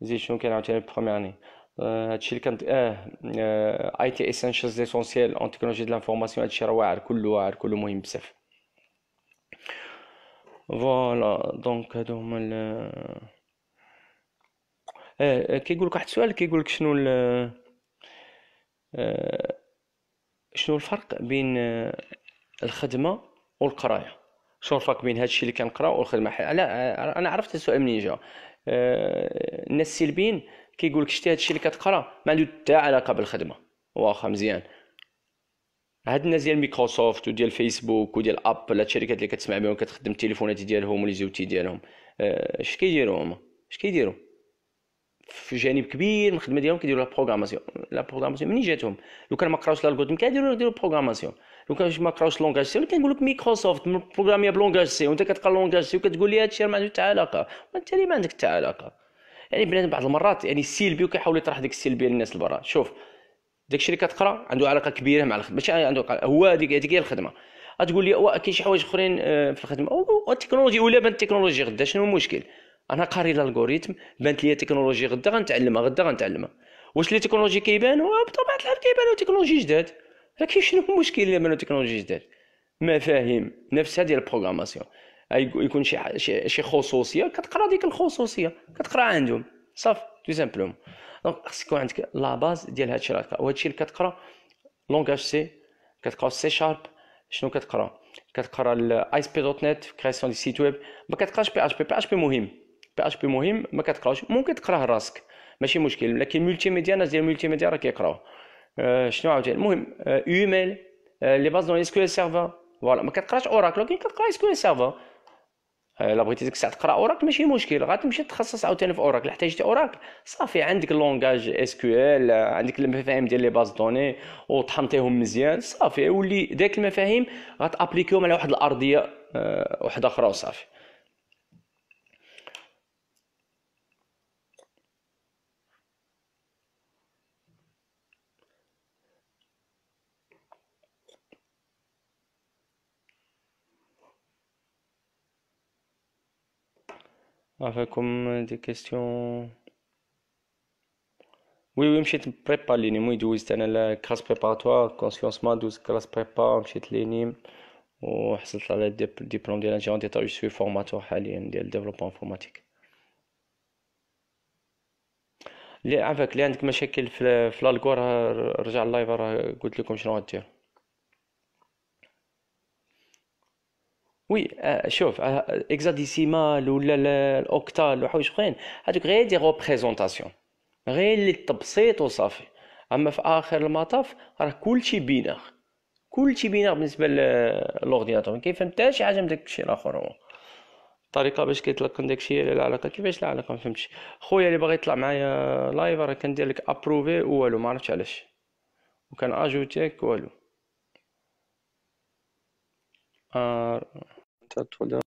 زيد شنو كان عاوتاني بروميير اني آه، هادشي اللي كنت اه اي تي اسينشالز ليسونسيال اون تكنولوجي د لانفورماسيون هادشي راه واعر كله واعر كله مهم بزاف فوالا دونك هادو هما آه، آه، كيقول لك واحد السؤال كيقول لك شنو آه، شنو الفرق بين الخدمه والقرايه شنو الفرق بين هادشي اللي كنقرا والخدمه لا انا عرفت السؤال منين جا الناس السلبيين كيقول لك شتي هادشي اللي كتقرا ما عنده حتى علاقه بالخدمه واخا مزيان هاد الناس ديال مايكروسوفت وديال فيسبوك وديال ابل هاد الشركات اللي كتسمع بهم كتخدم التليفونات ديالهم ولي زوتي ديالهم اش كيديروا هما اش كيديروا في جانب كبير من الخدمه ديالهم كيديروا لا بروغراماسيون لا بروغراماسيون منين جاتهم لو كان ما قراوش الالغوريثم كيديروا يديروا بروغراماسيون لو كان ما قراوش لونغاج سي كنقول لك مايكروسوفت بروغرامي بلونغاج سي وانت كتقرا لونغاج سي وكتقول لي هادشي ما عندوش حتى علاقه وانت اللي ما عندك حتى علاقه يعني بنادم بعض المرات يعني السلبي وكيحاول يطرح ديك السلبيه للناس برا شوف داك الشيء اللي كتقرا عنده علاقه كبيره مع الخدمه ماشي عنده هو هذيك هذيك هي الخدمه غتقول لي كاين شي حوايج اخرين آه، في الخدمه والتكنولوجي ولا بان التكنولوجي غدا شنو المشكل انا قاري الالغوريتم بانت لي تكنولوجي غدا غنتعلمها غدا غنتعلمها واش لي تكنولوجي كيبانو بطبيعه الحال كيبانو تكنولوجي جداد لكن شنو المشكل اللي بانو تكنولوجي جداد مفاهيم نفسها ديال البروغراماسيون يكون شي شي, خصوصيه كتقرا ديك الخصوصيه كتقرا عندهم صاف تو سامبلومون دونك خصك يكون عندك لا باز ديال هادشي راه وهادشي اللي كتقرا لونغاج سي كتقرا سي شارب شنو كتقرا كتقرا الاي اس بي دوت نت كرياسيون دي سيت ويب ما كتقراش بي اتش بي بي اتش بي مهم بي اش بي مهم ما كتقراوش ممكن تقراه راسك ماشي مشكل لكن ملتي ميديا الناس ديال الملتي ميديا راه كيقراوه آه، شنو عاوتاني المهم آه يوميل لي باز دون اس كيو سيرفر فوالا ما كتقراش اوراكل ولكن كتقرا اس كيو سيرفر الا بغيتي ديك الساعه تقرا اوراكل ماشي مشكل غتمشي تخصص عاوتاني في اوراكل احتاجتي اوراكل صافي عندك اللونغاج اس كيو ال عندك المفاهيم ديال لي باز دوني وطحنتيهم مزيان صافي ولي داك المفاهيم غتابليكيهم على واحد الارضيه آه، واحده اخرى وصافي Enfin, دي كيستيون وي وي مشيت بريبا لينيم وي دوزت انا كلاس بريباراتوار كونسيونس ما دوزت كلاس بريبا مشيت لينيم وحصلت على ديبلوم ديال انجيون ديتا جو سوي فورماتور حاليا ديال ديفلوبمون انفورماتيك لي عافاك لي عندك مشاكل في الالغور رجع اللايف راه قلت لكم شنو غدير وي آه، شوف آه، اكزاديسيمال ولا الاوكتال وحوايج اخرين هادوك غير دي ريبريزونطاسيون غير اللي التبسيط وصافي اما في اخر المطاف راه كلشي بينار كلشي بينار بالنسبه للاورديناتور آه، ما كيفهم حتى شي حاجه من داكشي الاخر هو الطريقه باش كيتلقن داكشي على العلاقه كيفاش العلاقه ما فهمتش خويا اللي باغي يطلع معايا لايف راه كندير لك ابروفي والو ما عرفتش علاش وكان اجوتيك والو ار territorial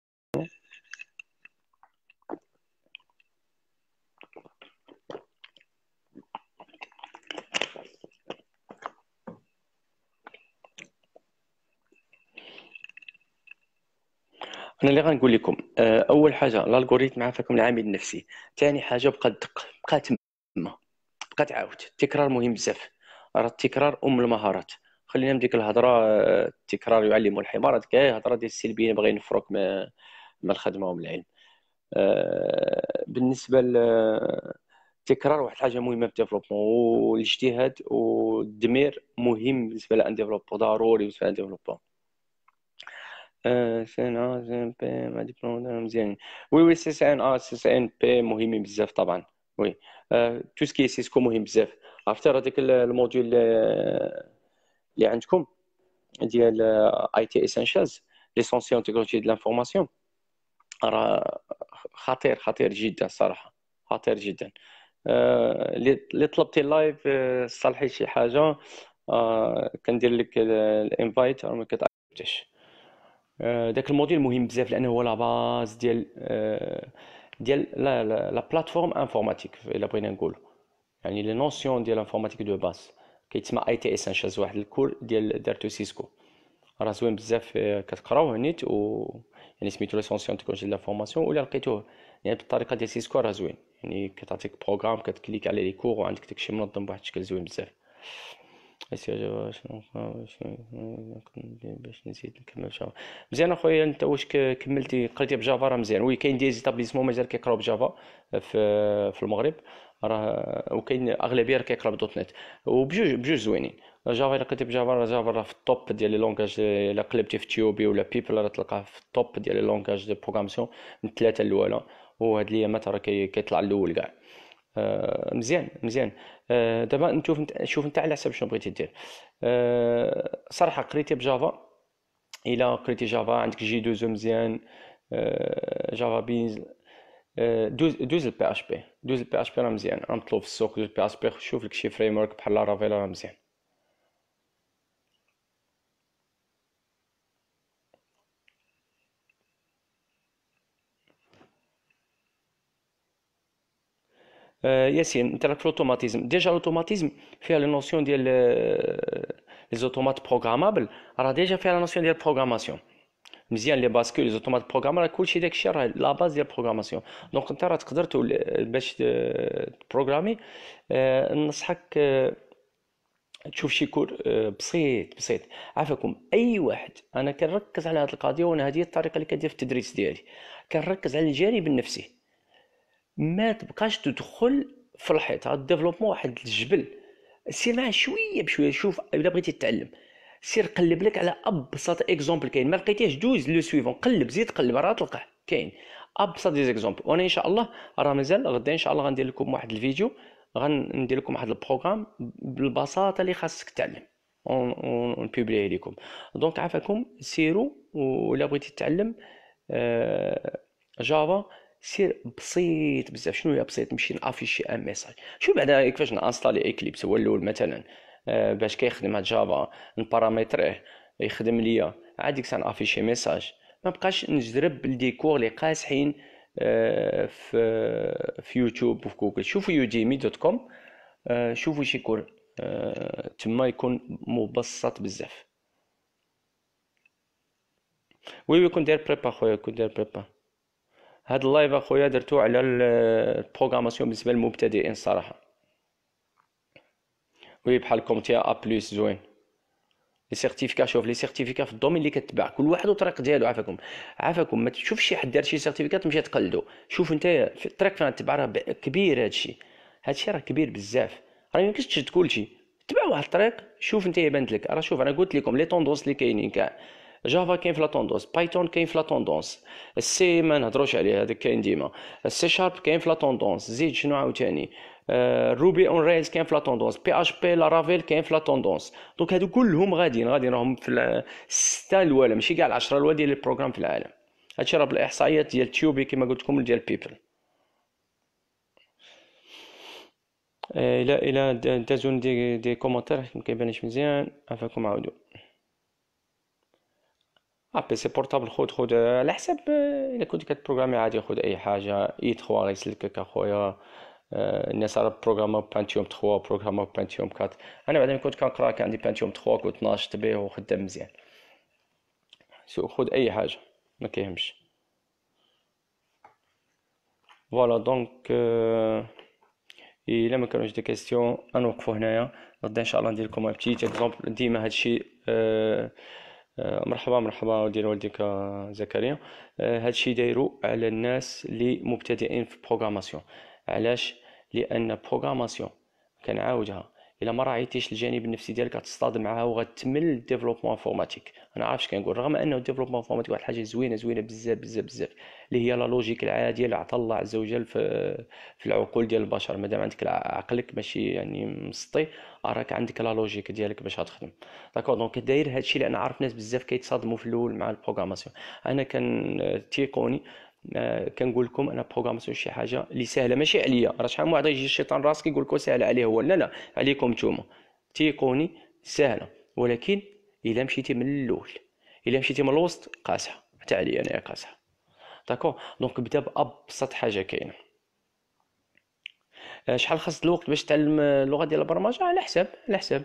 انا اللي غنقول لكم آه، اول حاجه الالغوريتم عافاكم العامل النفسي ثاني حاجه بقى الدق بقى تما بقى تعاود التكرار مهم بزاف راه التكرار ام المهارات خلينا من ديك الهضره التكرار آه، يعلم الحمار هذيك الهضره ديال السلبيين بغا ينفروك من الخدمه ومن العلم آه، بالنسبه التكرار واحد الحاجه مهمه في الديفلوبمون والاجتهاد والدمير مهم بالنسبه لان ديفلوبور ضروري بالنسبه لان ديفلوبور آه، سنة ان بي ما ديبلوم وي وي سي سي ان ا سي سي ان بي مهمين بزاف طبعا وي تو سكي سيسكو مهم بزاف عرفتي راه ديك الموديول اللي عندكم ديال اي تي اسينشالز ليسونسيال تكنولوجي ديال الانفورماسيون راه خطير خطير جدا صراحه خطير جدا آه، اللي طلبتي اللايف آه، صالحي شي حاجه آه، كندير لك الانفايت راه ما كتعرفش داك الموديل مهم بزاف لانه هو لا باز ديال ديال لا بلاتفورم انفورماتيك الا بغينا نقولو يعني لي نوسيون ديال انفورماتيك دو باز كيتسمى اي يعني تي اسينشالز واحد الكور ديال دارتو سيسكو راه زوين بزاف آه، كتقراوه نيت و يعني سميتو ليسونسيون تكنولوجي لا فورماسيون ولا لقيتوه يعني بالطريقه ديال سيسكو راه زوين يعني كتعطيك بروغرام كتكليك على لي كور وعندك داكشي منظم بواحد الشكل زوين بزاف شنو باش نزيد نكمل شاو مزيان اخويا انت واش كملتي قريتي بجافا راه مزيان وي كاين دي زيتابليسمون مازال كيقراو بجافا في في المغرب راه وكاين اغلبيه راه كيقرا دوت نت وبجوج بجوج زوينين جافا الا قلتي بجافا راه جافا راه في التوب ديال لي لونغاج الا قلبتي في تيوبي ولا بيبل راه تلقاه في التوب ديال لي لونغاج دو بروغراماسيون من الثلاثه الاولى وهاد الايامات راه كيطلع الاول كاع آه، مزيان مزيان آه، دابا نشوف شوف انت على حسب شنو بغيتي دير آه، صراحه قريتي بجافا الا قريتي جافا عندك جي دوزو مزيان جافا بينز دوز دوز البي اش بي دوز البي اش بي راه مزيان غنطلب في السوق دوز البي اش بي شوف لك شي فريم ورك بحال رافيلا راه مزيان آه، ياسين انت راك في الاوتوماتيزم ديجا الاوتوماتيزم فيها لي نوسيون ديال لي زوتومات بروغرامابل راه ديجا فيها لا نوسيون ديال بروغراماسيون مزيان لي باسكول لي زوتومات بروغرام راه كلشي داكشي راه لا باز ديال بروغراماسيون دونك انت راه تقدر باش تبروغرامي آه، ننصحك آه، تشوف شي كور آه، بسيط بسيط عافاكم اي واحد انا كنركز على هذه القضيه وانا هذه الطريقه اللي كندير في التدريس ديالي كنركز على الجانب النفسي ما تبقاش تدخل في الحيط هاد الديفلوبمون واحد الجبل سير معاه شويه بشويه شوف الا بغيتي تتعلم سير قلب لك على ابسط اكزومبل كاين ما لقيتيهش دوز لو سويفون قلب زيد قلب راه تلقاه كاين ابسط ديز اكزومبل وانا ان شاء الله راه مازال غدا ان شاء الله غندير لكم واحد الفيديو غندير لكم واحد البروغرام بالبساطه اللي خاصك تعلم ونبوبليه لكم دونك عافاكم سيروا ولا بغيتي تتعلم آه، جافا سير بسيط بزاف شنو هي بسيط نمشي نافيشي ان ميساج شوف بعدا كيفاش نانستالي اكليبس هو الاول مثلا آه، باش كيخدم هاد جافا نبارامتريه يخدم ليا عادي افيشي ميساج ما بقاش نجرب الديكور اللي قاسحين آه، في في يوتيوب وفي جوجل شوفوا يوديمي دوت كوم آه، شوفوا شي كور تما يكون مبسط بزاف وي وي كنت داير بريبا خويا كنت داير بريبا هاد اللايف اخويا درتو على البروغراماسيون بالنسبه للمبتدئين الصراحه وي بحال كومتي ا بلس زوين لي سيرتيفيكا شوف لي سيرتيفيكا في الدومين اللي كتباع كل واحد وطريق ديالو عافاكم عافاكم ما تشوفش شي حد دار شي سيرتيفيكا تمشي تقلدو شوف انت في الطريق فين تبع راه كبير هادشي هادشي راه كبير بزاف راه ميمكنش تشد كلشي تبع واحد الطريق شوف انت بانت لك راه شوف انا قلت لكم لي طوندونس اللي كاينين كاع جافا كاين في لا طوندونس بايثون كاين في لا طوندونس السي ما نهضروش عليه هذاك كاين ديما السي شارب كاين في لا طوندونس زيد شنو عاوتاني روبي اون ريلز كاين في لا توندونس بي اش بي لارافيل كاين في لا توندونس دونك هادو كلهم غاديين غاديين راهم في سته الوال ماشي كاع العشره الوال ديال البروغرام في العالم هادشي راه بالاحصائيات ديال تيوبي كما قلت لكم ديال بيبل آه، الى الى دازون دي دي كومونتير كيبانش مزيان عاودوا عاودو بي سي بورتابل خود خود على حساب الا كنت كتبروغرامي عادي خود اي حاجه اي e 3 غيسلكك اخويا الناس عرب بروغراما بانتيوم 3 بروغراما بانتيوم 4 انا بعدين كنت كنقرا كان عندي بانتيوم 3 كنت ناشط به خدام مزيان سو خد اي حاجه ما كيهمش فوالا دونك الا ما كانوش دي كيسيون غنوقفوا هنايا غدا ان شاء الله ندير لكم بتيت اكزومبل ديما هادشي مرحبا مرحبا ديال والديك زكريا هادشي دايرو على الناس اللي مبتدئين في البروغراماسيون علاش لان بروغراماسيون كنعاودها الا ما راعيتيش الجانب النفسي ديالك غتصطدم معاها وغتمل ديفلوبمون انفورماتيك انا عارف كنقول رغم انه ديفلوبمون انفورماتيك واحد الحاجه زوينه زوينه بزاف بزاف بزاف اللي هي لا لوجيك العاديه اللي عطى الله عز وجل في في العقول ديال البشر مادام عندك عقلك ماشي يعني مسطي راك عندك لا لوجيك ديالك باش غتخدم داكور دونك داير هادشي لان عارف ناس بزاف كيتصادموا في الاول مع البروغراماسيون انا كان تيقوني آه، كنقول لكم انا بروغراماسيون شي حاجه اللي سهله ماشي عليا راه شحال من واحد يجي الشيطان راسك يقول لكم سهله عليه هو لا لا عليكم نتوما تيقوني سهله ولكن الا مشيتي من الاول الا مشيتي من الوسط قاسحه حتى عليا انايا قاسحه داكو دونك بدا بابسط حاجه كاينه آه، شحال خاص الوقت باش تعلم آه، اللغه ديال البرمجه على حساب على حساب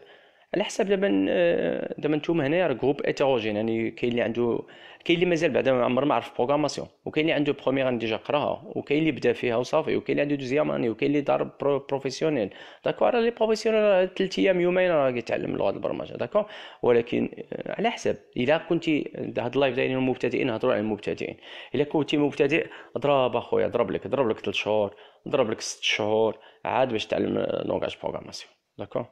على حسب دابا آه، دابا نتوما هنايا راه جروب اتيروجين يعني كاين اللي عنده كاين اللي مازال بعدا عمر ما عرف بروغراماسيون وكاين اللي عنده بروميير ديجا قراها وكاين اللي بدا فيها وصافي وكاين اللي عنده دوزيام اني وكاين اللي دار برو بروفيسيونيل داكو راه لي بروفيسيونيل ثلاث ايام يومين راه كيتعلم لغه البرمجه داكو ولكن آه، على حسب الا كنتي هاد اللايف دايرين المبتدئين نهضروا على المبتدئين الا كنتي مبتدئ ضرب اخويا ضرب لك ضرب لك ثلاث شهور ضرب لك ست شهور عاد باش تعلم لونغاج بروغراماسيون داكو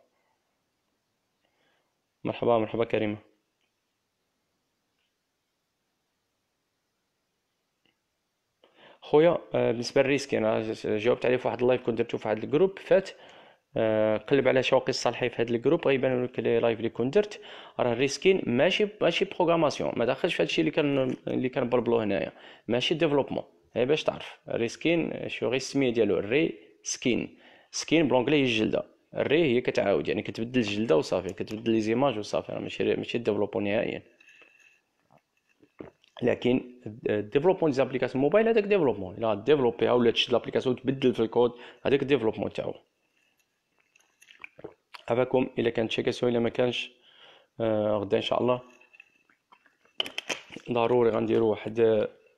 مرحبا مرحبا كريمة خويا آه، بالنسبة للريسك انا جاوبت عليه في واحد اللايف كنت درتو في واحد الجروب فات آه، قلب على شوقي الصالحي في هذا الجروب غيبان لك لي لايف اللي كنت درت راه الريسكين ماشي ماشي بروغراماسيون ما دخلش في هادشي اللي كان اللي بربلو هنايا ماشي ديفلوبمون هي إيه باش تعرف الريسكين شو غير السميه ديالو ري سكين سكين بلونجلي هي الجلده الري هي كتعاود يعني كتبدل الجلده وصافي كتبدل لي زيماج وصافي راه ماشي ماشي ديفلوبون نهائيا لكن ديفلوبمون ديال ابليكاسيون موبايل هذاك ديفلوبمون الا ديفلوبيها ولا تشد لابليكاسيون وتبدل في الكود هذاك ديفلوبمون تاعو عفاكم الا كانت شي كاسيون الا ما كانش آه، غدا ان شاء الله ضروري غنديروا واحد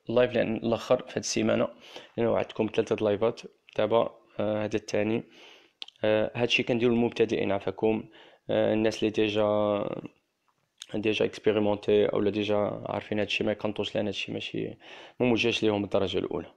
لايف آه، لان الاخر في هذه السيمانه لان وعدتكم ثلاثه لايفات دابا آه، هذا آه الثاني آه، هادشي كنديرو للمبتدئين عفاكم آه، الناس اللي ديجا ديجا اكسبيريمونتي اولا ديجا عارفين هادشي ما كنطوش لان هادشي ماشي ما موجهش ليهم الدرجه الاولى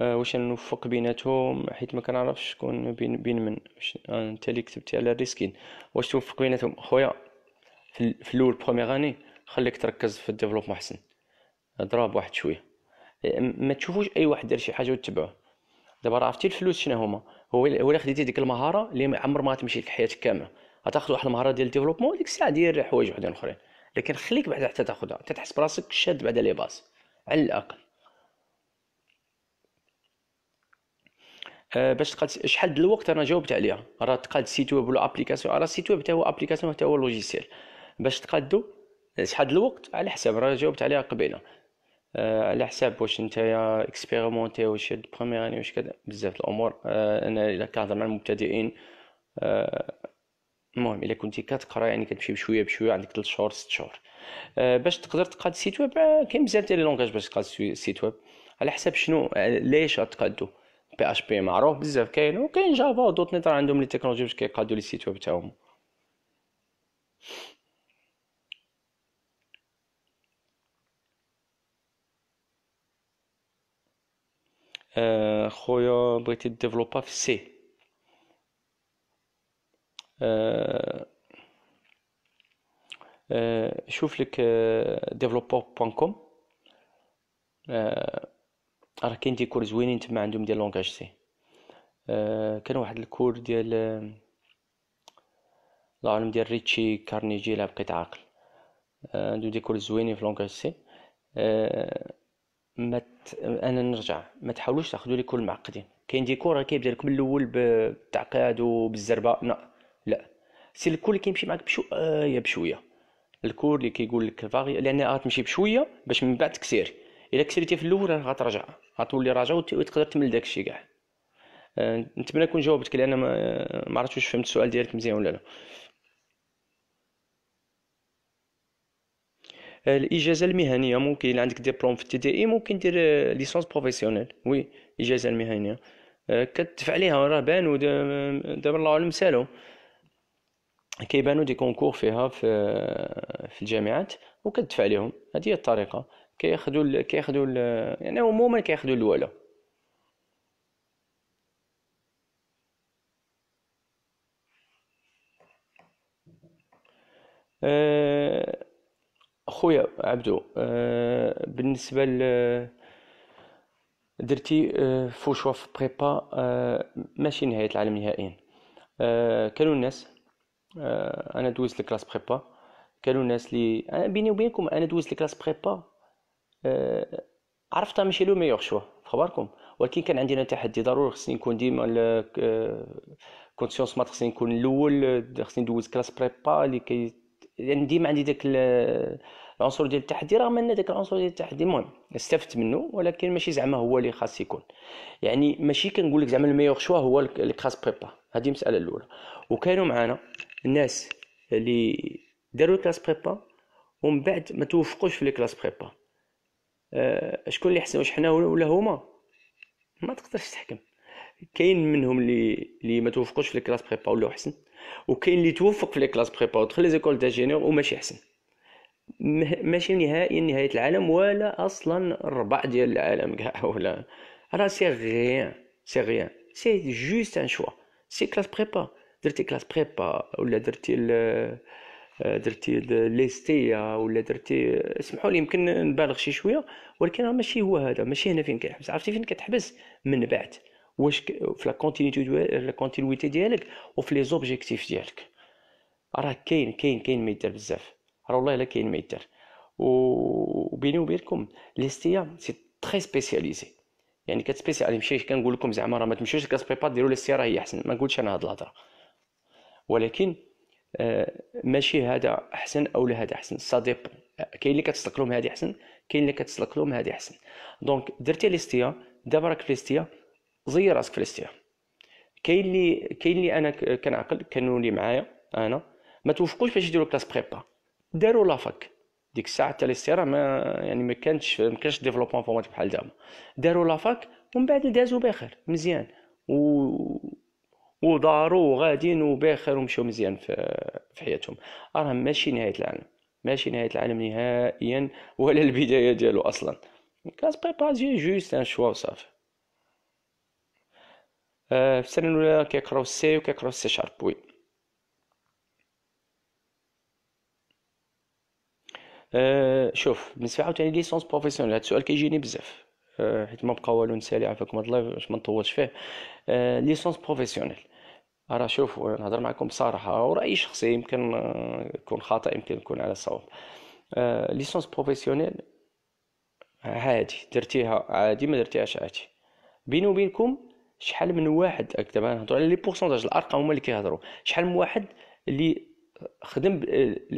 آه، واش نوفق بيناتهم حيت ما كنعرفش شكون بين بين من واش انت اللي كتبتي على الريسكين واش توفق بيناتهم خويا في الاول بروميير اني خليك تركز في الديفلوبمون احسن اضرب واحد شويه آه، ما تشوفوش اي واحد دار شي حاجه وتتبعوه دابا عرفتي الفلوس شنو هما هو الا خديتي ديك المهاره اللي عمر ما تمشي لك حياتك كامله غتاخذ واحد المهاره ديال الديفلوبمون ديك الساعه دير حوايج وحدين اخرين لكن خليك بعدا حتى تاخذها حتى تحس براسك شاد بعدا لي باس على الاقل آه، باش تقاد شحال ديال الوقت انا جاوبت عليها راه تقاد سيت ويب ولا ابليكاسيون راه سيت ويب حتى هو ابليكاسيون حتى هو لوجيسيال باش تقادو شحال د الوقت على حساب راه جاوبت عليها قبيله أه على حساب واش نتايا اكسبيريمونتي واش هاد بروميير اني واش كذا بزاف الامور أه انا الا كنهضر مع المبتدئين آه، المهم أه الا كنتي كتقرا يعني كتمشي بشويه بشويه عندك 3 شهور 6 شهور آه، باش تقدر تقاد سيت ويب كاين بزاف ديال لونغاج باش تقاد سيت ويب على حساب شنو ليش غتقادو بي اش بي معروف بزاف كاين وكاين جافا ودوت نيت راه عندهم لي تكنولوجي باش كيقادو لي سيت ويب تاعهم آه، خويا بغيتي ديفلوبا في سي آه،, أه شوف لك آه، ديفلوبر بوان كوم راه كاين دي كور زوينين تما عندهم ديال لونغاج سي آه، كان واحد الكور ديال آه، العالم ديال ريتشي كارنيجي لا بقيت عاقل آه، عندهم دي كور زوينين في لونغاج سي ما انا نرجع ما تحاولوش تاخذوا لي كل معقدين كاين دي كور كيبدا لك من الاول بالتعقيد وبالزربه لا لا سي الكور اللي كيمشي معاك بشويه بشويه الكور اللي كيقول لك فاري لان غتمشي بشويه باش من بعد تكسير الا كسريتي في الاول راه غترجع غتولي راجع وتقدر تمل داكشي كاع أه، نتمنى نكون جاوبتك لان ما عرفتش واش فهمت السؤال ديالك مزيان ولا لا أه، الاجازه المهنيه ممكن عندك ديبلوم في التي دي اي ممكن دير ليسونس أه، بروفيسيونيل وي الاجازه المهنيه كتدفع عليها راه بانو دابا الله اعلم سالو كيبانو دي كونكور فيها في في الجامعات وكتدفع عليهم هذه هي الطريقه كياخذوا كياخذوا يعني عموما كياخذوا الولا أه... خويا عبدو آه، بالنسبه ل درتي آه، فوشوا في بريبا آه، ماشي نهايه العالم نهائيا كانوا الناس انا دوزت لكلاس بريبا كانوا الناس لي بيني وبينكم انا دوزت لكلاس بريبا آه، عرفتها ماشي لو ميور شوا في خباركم ولكن كان عندنا تحدي ضروري خصني نكون ديما كونسيونس مات آه، خصني نكون الاول خصني ندوز كلاس بريبا اللي كي يعني ديما عندي داك العنصر ديال التحدي رغم ان داك العنصر ديال التحدي المهم استفدت منه ولكن ماشي زعما هو اللي خاص يكون يعني ماشي كنقول لك زعما الميور شوا هو الكلاس بريبا هذه المساله الاولى وكانوا معنا الناس اللي داروا كلاس بريبا ومن بعد ما توفقوش في الكلاس بريبا آه، شكون اللي حسن واش حنا ولا هما ما تقدرش تحكم كاين منهم اللي اللي ما توفقوش في الكلاس بريبا ولا حسن وكاين اللي توفق في الكلاس بريبا ودخل لي زيكول دانجينيور وماشي حسن ماشي نهائيا نهايه العالم ولا اصلا الربع ديال العالم كاع ولا راه سي غيان سي غيان سي جوست ان شوا سي كلاس بريبا درتي كلاس بريبا ولا درتي آه، درتي ليستيا ولا درتي اسمحوا لي يمكن نبالغ شي شويه ولكن راه ماشي هو هذا ماشي هنا فين كنحبس عرفتي فين كتحبس من بعد واش في لا كونتينيتي لا كونتينيتي ديالك وفي لي زوبجيكتيف ديالك راه كاين كاين كاين ما يدار بزاف راه والله الا كاين ما يدار وبيني وبينكم ليستيا سي تري سبيسياليزي يعني كتسبيسي ماشي كنقول لكم زعما راه ما تمشيوش كاسبريبا ديروا لي السياره هي احسن ما نقولش انا هاد الهضره ولكن آه، ماشي هذا احسن او لا هذا احسن سا ديبون كاين اللي كتسلق لهم هذه احسن كاين اللي كتسلق لهم هذه احسن دونك درتي ليستيا دابا راك في ليستيا زي راسك في ليستيا كاين اللي كاين اللي انا كنعقل كانوا لي معايا انا ما توفقوش باش يديروا كلاس بريبا داروا لافاك ديك الساعه حتى ليستيا ما يعني ما كانتش ما كانش ديفلوبمون فورماتيك بحال دابا داروا لافاك ومن بعد دازوا بخير مزيان و وداروا وغادين وباخر ومشاو مزيان في, حياتهم راه ماشي نهايه العالم ماشي نهايه العالم نهائيا ولا البدايه ديالو اصلا كاس بريباجي جوست ان شوا وصافي في السنه الاولى كيقراو سي وكيقراو سي شارب وي euh, شوف بالنسبه عاوتاني ليسونس بروفيسيونيل هاد السؤال كيجيني بزاف آه، حيت ما بقى والو نسالي عافاكم هاد اللايف باش ما نطولش فيه آه، ليسونس بروفيسيونيل راه شوف نهضر معكم بصراحه ورايي شخصي يمكن آه، يكون خاطئ يمكن يكون على صواب ليسونس بروفيسيونيل عادي درتيها عادي ما درتيهاش عادي بيني وبينكم شحال من واحد دابا نهضر على لي بورسونتاج الارقام هما اللي كيهضروا شحال من واحد اللي خدم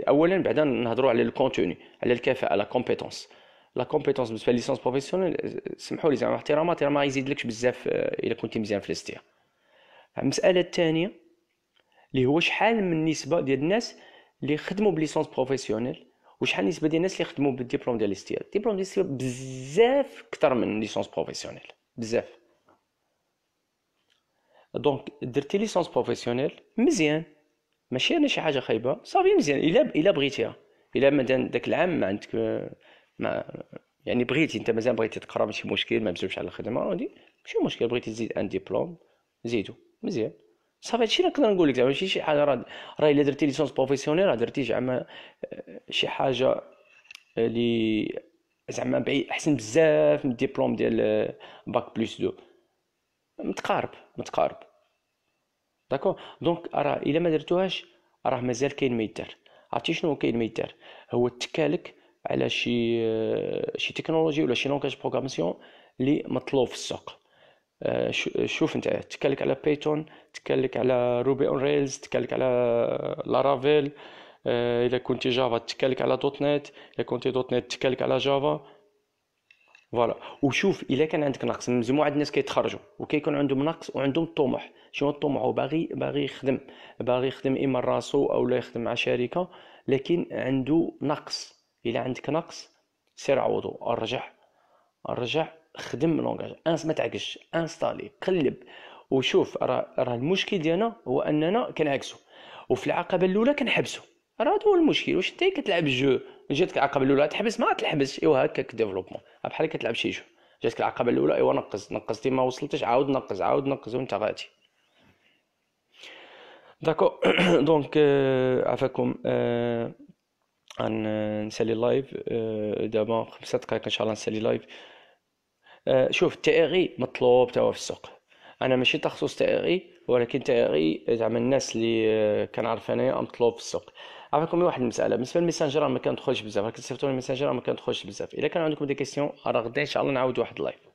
اولا بعدا نهضروا على الكونتوني على الكفاءه على كومبيتونس لا كومبيتونس بالنسبه لليسونس بروفيسيونيل سمحوا لي زعما احتراماتي راه ما يزيدلكش بزاف آه، الا كنتي مزيان في الاستير المساله الثانيه اللي هو شحال من نسبه ديال الناس اللي خدموا بليسونس بروفيسيونيل وشحال النسبه ديال الناس اللي خدموا بالدبلوم ديال الاستير الدبلوم ديال الاستير بزاف اكثر من ليسونس بروفيسيونيل بزاف دونك درتي ليسونس بروفيسيونيل مزيان ماشي انا شي حاجه خايبه صافي مزيان الا الا بغيتيها الا مثلا داك العام ما عندك آه، ما يعني بغيتي انت مازال بغيتي تقرا ماشي مشكل ما مزومش على الخدمه غادي ماشي مشكل بغيتي تزيد ان ديبلوم زيدو مزيان صافي هادشي اللي نقدر نقول لك زعما ماشي شي حاجه راه راه الا درتي ليسونس بروفيسيونيل راه درتي زعما آه، شي حاجه اللي آه، زعما بعيد احسن بزاف من الدبلوم ديال آه، باك بلس دو متقارب متقارب داكو دونك راه الا ما درتوهاش راه مازال كاين ما يدار عرفتي شنو كاين ما يدار هو تكالك على شي آه، شي تكنولوجي ولا شي لونكاج بروغراماسيون اللي مطلوب في السوق آه، شوف انت تكلك على بايثون تكلك على روبي اون ريلز تكلك على لارافيل آه، الا كنتي جافا تكلك على دوت نت الا كنتي دوت نت تكلك على جافا فوالا وشوف الا كان عندك نقص مجموعه الناس كيتخرجوا وكيكون عندهم نقص وعندهم الطموح شنو الطموح هو باغي باغي يخدم باغي يخدم اما راسو او لا يخدم مع شركه لكن عنده نقص الا عندك نقص سير عوضو ارجع ارجع خدم لونغاج انس ما تعكش انستالي قلب وشوف راه راه المشكل ديالنا هو اننا كنعكسو وفي العقبه الاولى كنحبسو راه هذا هو المشكل واش انت كتلعب جو جاتك العقبه الاولى تحبس ما تلحبس ايوا هكاك ديفلوبمون بحال كتلعب شي جو جاتك العقبه الاولى ايوا نقص نقصتي ما وصلتش عاود نقص عاود نقص وانت غادي داكو دونك عفاكم euh, نسالي لايف آه، دابا خمسة دقائق ان شاء الله نسالي لايف آه، شوف تي مطلوب توا في السوق انا ماشي تخصص تاغي ولكن تاغي زعما الناس اللي آه، كنعرف انايا مطلوب في السوق عافاكم واحد المساله بالنسبه للميسنجر ما كندخلش بزاف كتصيفطوا لي ميسنجر ما كندخلش بزاف الا كان عندكم دي كيسيون راه غدا ان شاء الله نعاود واحد لايف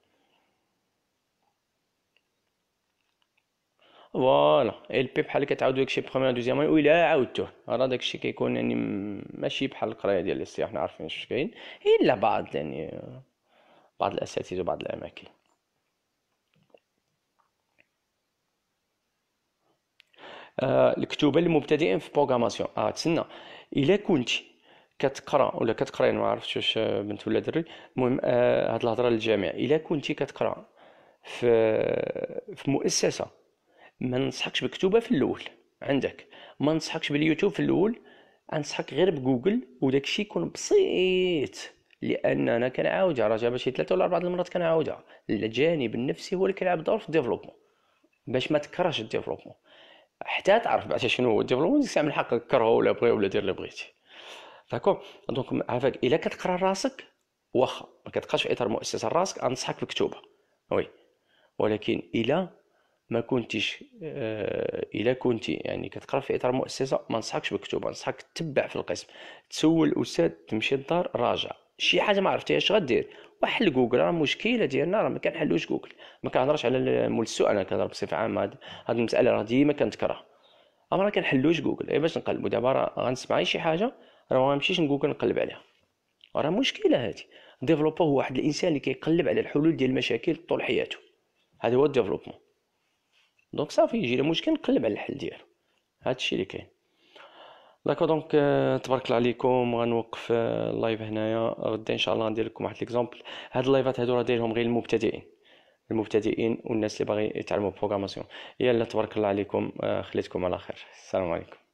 فوالا ال بي بحال كتعاود لك شي بخوميير دوزيام و الى عاودتوه راه داكشي كيكون يعني ماشي بحال القرايه ديال الاصطياح حنا عارفين اش كاين الا بعض يعني بعض الاساتذه وبعض الاماكن آه الكتوبه للمبتدئين في بروغراماسيون اه تسنى الا كنت كتقرا ولا كتقرا ما عرفتش واش بنت ولا دري المهم آه الهضره للجميع الا كنت كتقرا في في مؤسسه ما ننصحكش بكتوبه في الاول عندك ما ننصحكش باليوتيوب في الاول انصحك غير بجوجل وداكشي يكون بسيط لان انا كنعاودها راه جابها شي ثلاثه ولا اربعه المرات كنعاودها الجانب النفسي هو اللي كيلعب دور في الديفلوبمون باش ما تكرهش الديفلوبمون حتى تعرف بعدا شنو هو الديفلوبمون تستعمل حقك كرهه ولا بغي ولا دير اللي بغيتي داكور دونك عافاك الا كتقرا راسك واخا ما كتبقاش في اطار مؤسسه راسك انصحك بكتوبه وي ولكن الا ما كنتيش آه، الا كنتي يعني كتقرا في اطار مؤسسه ما نصحكش بالكتب نصحك تتبع في القسم تسول الاستاذ تمشي للدار راجع شي حاجه ما عرفتيهاش غدير وحل جوجل راه المشكله ديالنا راه ما كنحلوش جوجل ما كنهضرش على مول السوء انا كنهضر بصفه عامه هاد المساله راه ديما كنتكره اما راه كنحلوش جوجل اي باش نقلبو دابا راه غنسمع شي حاجه راه ما غنمشيش نجوجل نقلب عليها راه مشكله هادي ديفلوبر هو واحد الانسان اللي كيقلب على الحلول ديال المشاكل طول حياته هذا هو الديفلوبمون دونك صافي يجي المشكل نقلب على الحل ديالو هادشي اللي كاين داكو دونك تبارك الله عليكم غنوقف اللايف هنايا غدا ان شاء الله ندير لكم واحد ليكزامبل هاد اللايفات هادو راه دايرهم غير المبتدئين المبتدئين والناس اللي باغي يتعلموا بروغراماسيون يلا تبارك الله عليكم خليتكم على خير السلام عليكم